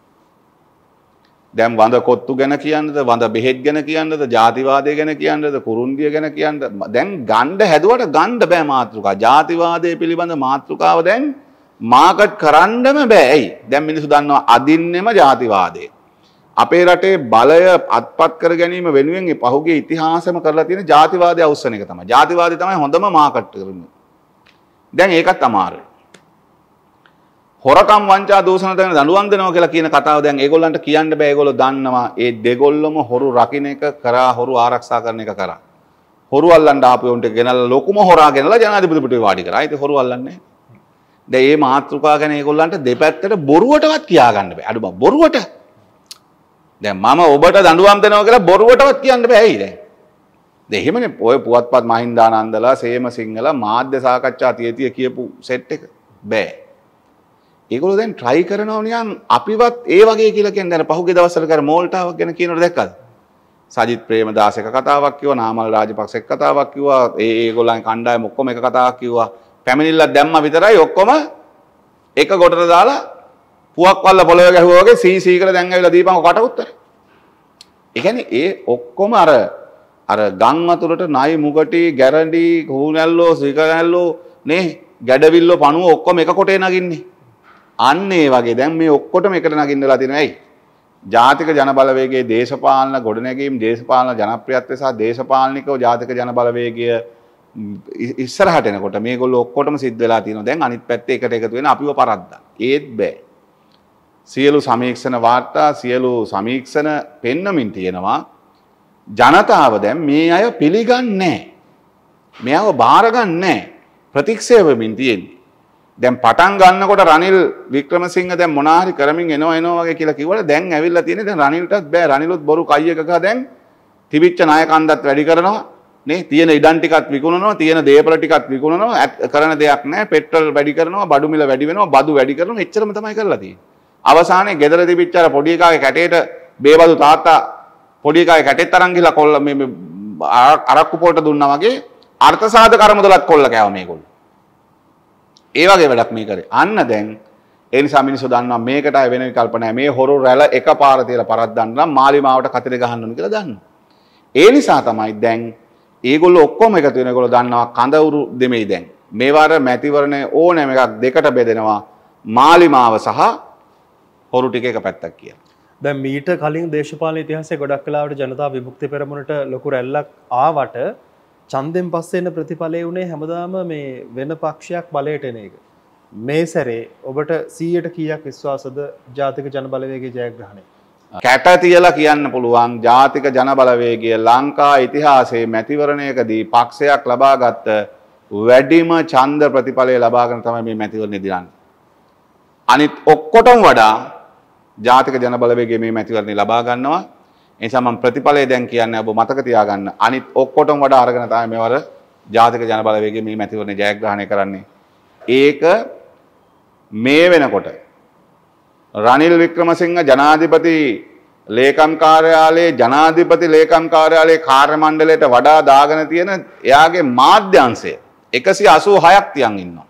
S1: දැම් වඳ කොත්තු ගැන කියන්නද වඳ බෙහෙත් ගැන කියන්නද ජාතිවාදය ගැන කියන්නද කුරුන්දිය ගැන කියන්න දැන් ගණ්ඩ හැදුවට ගණ්ඩ බෑ මාතෘකා ජාතිවාදය පිළිබඳ මාතෘකාව දැන් මාකට් කරන්නම බෑයි දැම් මිනිසු දන්නවා අදින්නෙම ජාතිවාදය. අපේ රටේ බලය අත්පත් කර ගැනීම වෙනුවෙන් පහුගේ ඉතිහාසම කරලා තියෙන ජාතිවාදය අවස්සන එක තම ජාතිවාදය තමයි හොඳම මාකට් කරන්න. දැන් ඒකත් අමාරුයි. හොරකම් වංචා දූෂණ දෙන දඬුවම් දෙනවා කියලා කියන කතාව දැන් ඒගොල්ලන්ට කියන්න බෑ ඒගොල්ලෝ දන්නවා ඒ දෙගොල්ලොම හොරු රකින්න එක කරා හොරු ආරක්ෂා කරන එක කරා හොරු අල්ලන්න ආපු උන්ට ගෙනල්ලා ලොකුම හොරා ගෙනල්ලා ජනාධිපතිතුමට වාඩි කරා. ඉතින් හොරු අල්ලන්නේ. දැන් මේ මාතෘකා ගැන ඒගොල්ලන්ට දෙපැත්තට බොරුවටවත් කියාගන්න බෑ. අඩු බං බොරුවට. දැන් මම ඔබට දඬුවම් දෙනවා කියලා බොරුවටවත් කියන්න බෑ ඇයි දැන්? දැන් එහෙමනේ ඔය පුවත්පත් මහින්දානන්දලා, සේම සිංහල මාධ්‍ය සාකච්ඡා තියතිය කියපු සෙට් එක බෑ. ඒගොල්ලෝ දැන් try කරනවා නිකන් අපිවත් ඒ වගේ කියලා කියන දැන් පහුගිය දවස්වල කර මෝල්ටාවක් ගැන කියනකොට දැක්කද? සජිත් ප්‍රේමදාස එක කතාවක් කිව්වා, නාමල් රාජපක්ෂ එක කතාවක් කිව්වා, ඒ ඒගොල්ලන්ගේ කණ්ඩායම ඔක්කොම එක කතාවක් කිව්වා. පැමිණිල්ලක් දැම්ම විතරයි ඔක්කොම එක ගොඩට දාලා පුවක් වල්ල පොළොව ගැහුවා වගේ සී සී කියලා දැන් ඇවිල්ලා දීපන් කට උත්තර. ඒ කියන්නේ ඒ ඔක්කොම අර අර ගම් වතුරට නයි මුගටි ගැරන්ඩි කෝණැල්ලෝ සිකරැල්ලෝ නේ ගැඩවිල්ලෝ පණුව ඔක්කොම එක කොටේ නගින්නේ. අන්න ඒ වගේ දැන් මේ ඔක්කොටම එකට නගින්නලා තියෙනවා ඇයි? ජාතික ජනබලවේගයේ දේශපාලන ගොඩනැගීම් දේශපාලන ජනප්‍රියත්වය සහ දේශපාලනිකව ජාතික ජනබලවේගය ඉස්සරහට එනකොට මේගොල්ලෝ ඔක්කොටම සිද්ධ වෙලා තියෙනවා. දැන් අනිත් පැත්තේ එකට එකතු වෙන අපිව පරද්දා. ඒත් බෑ. සියලු සමීක්ෂණ වාර්තා සියලු සමීක්ෂණ පෙන්නමින් තියෙනවා ජනතාව දැන් මේ අය පිළිගන්නේ නැහැ. මෙයව බාරගන්නේ නැහැ. ප්‍රතික්ෂේපමින් තියෙන්නේ. දැන් පටන් ගන්නකොට රනිල් වික්‍රමසිංහ දැන් මොනාහරි කරමින් එනවා එනවා වගේ කියලා කිව්වල දැන් ඇවිල්ලා තියෙන්නේ දැන් රනිල්ටත් බෑ රනිලුත් බොරු කයි එකක දැන් තිබිච්ච ණය කන්දත් වැඩි කරනවා නේ තියෙන ඉඩම් ටිකත් විකුණනවා තියෙන දේපල ටිකත් විකුණනවා කරන දෙයක් නැහැ පෙට්‍රල් වැඩි කරනවා බඩු මිල වැඩි වෙනවා බදු වැඩි කරනවා එච්චරම තමයි කරලා තියෙන්නේ අවසානයේ ගෙදර තිබිච්ච අර පොඩි එකාගේ කැටේට බේබදු තාත්තා පොඩි එකාගේ කැටේත් අරන් ගිහලා කොල්ල මේ අරක්කු පොලට දුන්නා වගේ අර්ථසාධක කරමුදලත් කොල්ල කෑවා මේගොල්ලෝ ඒ වගේ වැඩක් මේ කරේ. අන්න දැන් ඒ නිසා මිනිස්සු දන්නවා මේකට වෙන විකල්ප නැහැ. මේ හොරු රැළ එකපාර තියලා පරද්දන්න නම් මාලිමාවට කතරේ ගහන්න ඕන කියලා දන්නවා. ඒ නිසා තමයි දැන් ඒගොල්ලෝ ඔක්කොම එකතු වෙන ඒගොල්ලෝ දන්නවා කඳවුරු දෙමෙයි දැන්. මේ වාර මැතිවරණය ඕනෑම එකක් දෙකට බෙදෙනවා මාලිමාව සහ හොරු ටික එක පැත්තක් කියලා.
S2: දැන් මීට කලින් දේශපාලන ඉතිහාසයේ ගොඩක් කලාවට ජනතා විමුක්ති පෙරමුණට ලොකු රැල්ලක් ආවට චන්දෙන් පස්සෙන්න ප්‍රතිඵලය වුණේ හැමදාම මේ වෙන පක්ෂයක් බලයට එන එක. මේ සැරේ ඔබට සීයට කියක් විශ්වාසද ජාතික ජනබලවේගේ ජයග්‍රහණය.
S1: කැට තියලා කියන්න පුළුවන් ජාතික ජනබලවේගය ලංකා ඉතිහාසයේ මැතිවරණයකදී පක්ෂයක් ලබාගත්ත වැඩිම චන්ද ප්‍රතිඵලය ලබාගෙන තමයි මේ මැතිවරණය දිරන්නේ. අනිත් ඔක්කොටම වඩා ජාතික ජනබලවේගය මේ මැතිවරණය ලබා ගන්නවා නිසා මම ප්‍රතිඵලය දැන් කියන්නේ ඔබ මතක තියාගන්න. අනිත් ඔක්කොටම වඩා අරගෙන තමයි මේවර ජාතික ජනබලවේගයේ මේ මැතිවරණ ජයග්‍රහණය කරන්නේ. ඒක මේ වෙනකොට රනිල් වික්‍රමසිංහ ජනාධිපති ලේකම් කාර්යාලයේ ජනාධිපති ලේකම් කාර්යාලයේ කාර්ය මණ්ඩලයට වඩා දාගෙන තියෙන එයාගේ මාධ්‍යංශය 186ක් තියන් ඉන්නවා.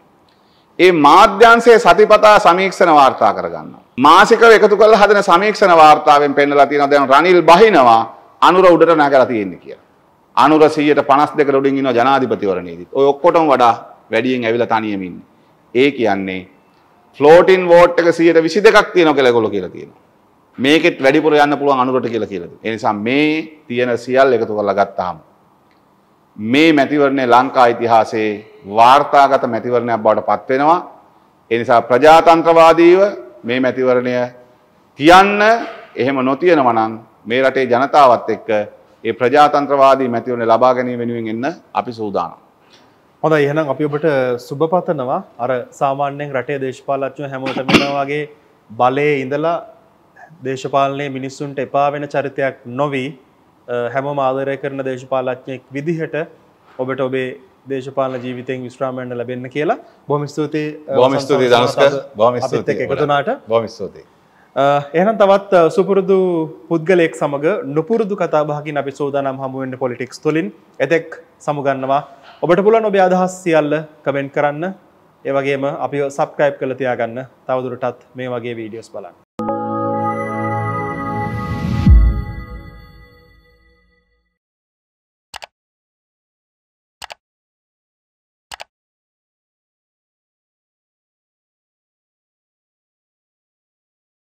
S1: ඒ මාධ්‍යංශයේ සතිපතා සමීක්ෂණ වාර්තා කරගන්නවා. මාසිකව එකතු කරලා හදන සමීක්ෂණ වාර්තාවෙන් පෙන්නලා තියෙනවා දැන් රනිල් බහිනවා අනුර උඩට නැගලා තියෙන්නේ කියලා. අනුර 152 ලොඩින් ඉන්නවා ජනාධිපතිවරණයේදී. ඔය ඔක්කොටම වඩා වැඩියෙන් ඇවිල්ලා තනියම ඉන්නේ. ඒ කියන්නේ ෆ්ලෝටින් වෝට් එක 122ක් තියෙනවා කියලා ඒගොල්ලෝ කියලා තියෙනවා. මේකෙත් වැඩිපුර යන්න පුළුවන් අනුරට කියලා කියලා. ඒ නිසා මේ තියෙන සියල් එකතු කරලා ගත්තාම මේ මැතිවරණය ලංකා ඉතිහාසයේ වාර්තාගත මැතිවරණයක් බවට පත්වෙනවා. එනිසා ප්‍රජාතන්ත්‍රවාදීව මේ මැතිවරණය තියන්න එහෙම නොතියනවනං මේ රටේ ජනතාවත් එක්ක ඒ ප්‍රජාතන්ත්‍රවාදී මැතිවරණ ලබා ගැනීම වෙනුවෙන් එන්න අපි සූදානම්.
S2: හොඳ එහෙනම් අපි ඔබට සුබපතනවා අර සාමාන්‍යයෙන් රටේ දේශපාලඥයෝ හැමෝටම වගේ බලයේ ඉඳලා දේශපාලනයේ මිනිස්සුන්ට එපා වෙන චරිතයක් නොවී හැම මාදරය කරන දේශපාලත්ඥයෙක් විදිහට ඔබට ඔබේ දේශපාල ජීවිතයෙන් විශ්‍රාමයන්න ලබෙන්න කියලා බොම ස්තුතියි බොම ස්තුතියි දනස්ක බොම ස්තුතියි එකතුනාට බොම ස්තුතියි එහෙනම් තවත් සුපුරුදු පුද්ගලයෙක් සමග නුපුරුදු කතාබහකින් අපි සෝදානම් හමුවෙන්න පොලිටික්ස් තුලින් එතෙක් සමුගන්නවා ඔබට පුළුවන් ඔබේ අදහස් සියල්ල කමෙන්ට් කරන්න ඒ වගේම අපිව සබ්ස්ක්‍රයිබ් කරලා තියාගන්න තවදුරටත් මේ වගේ වීඩියෝස් බලන්න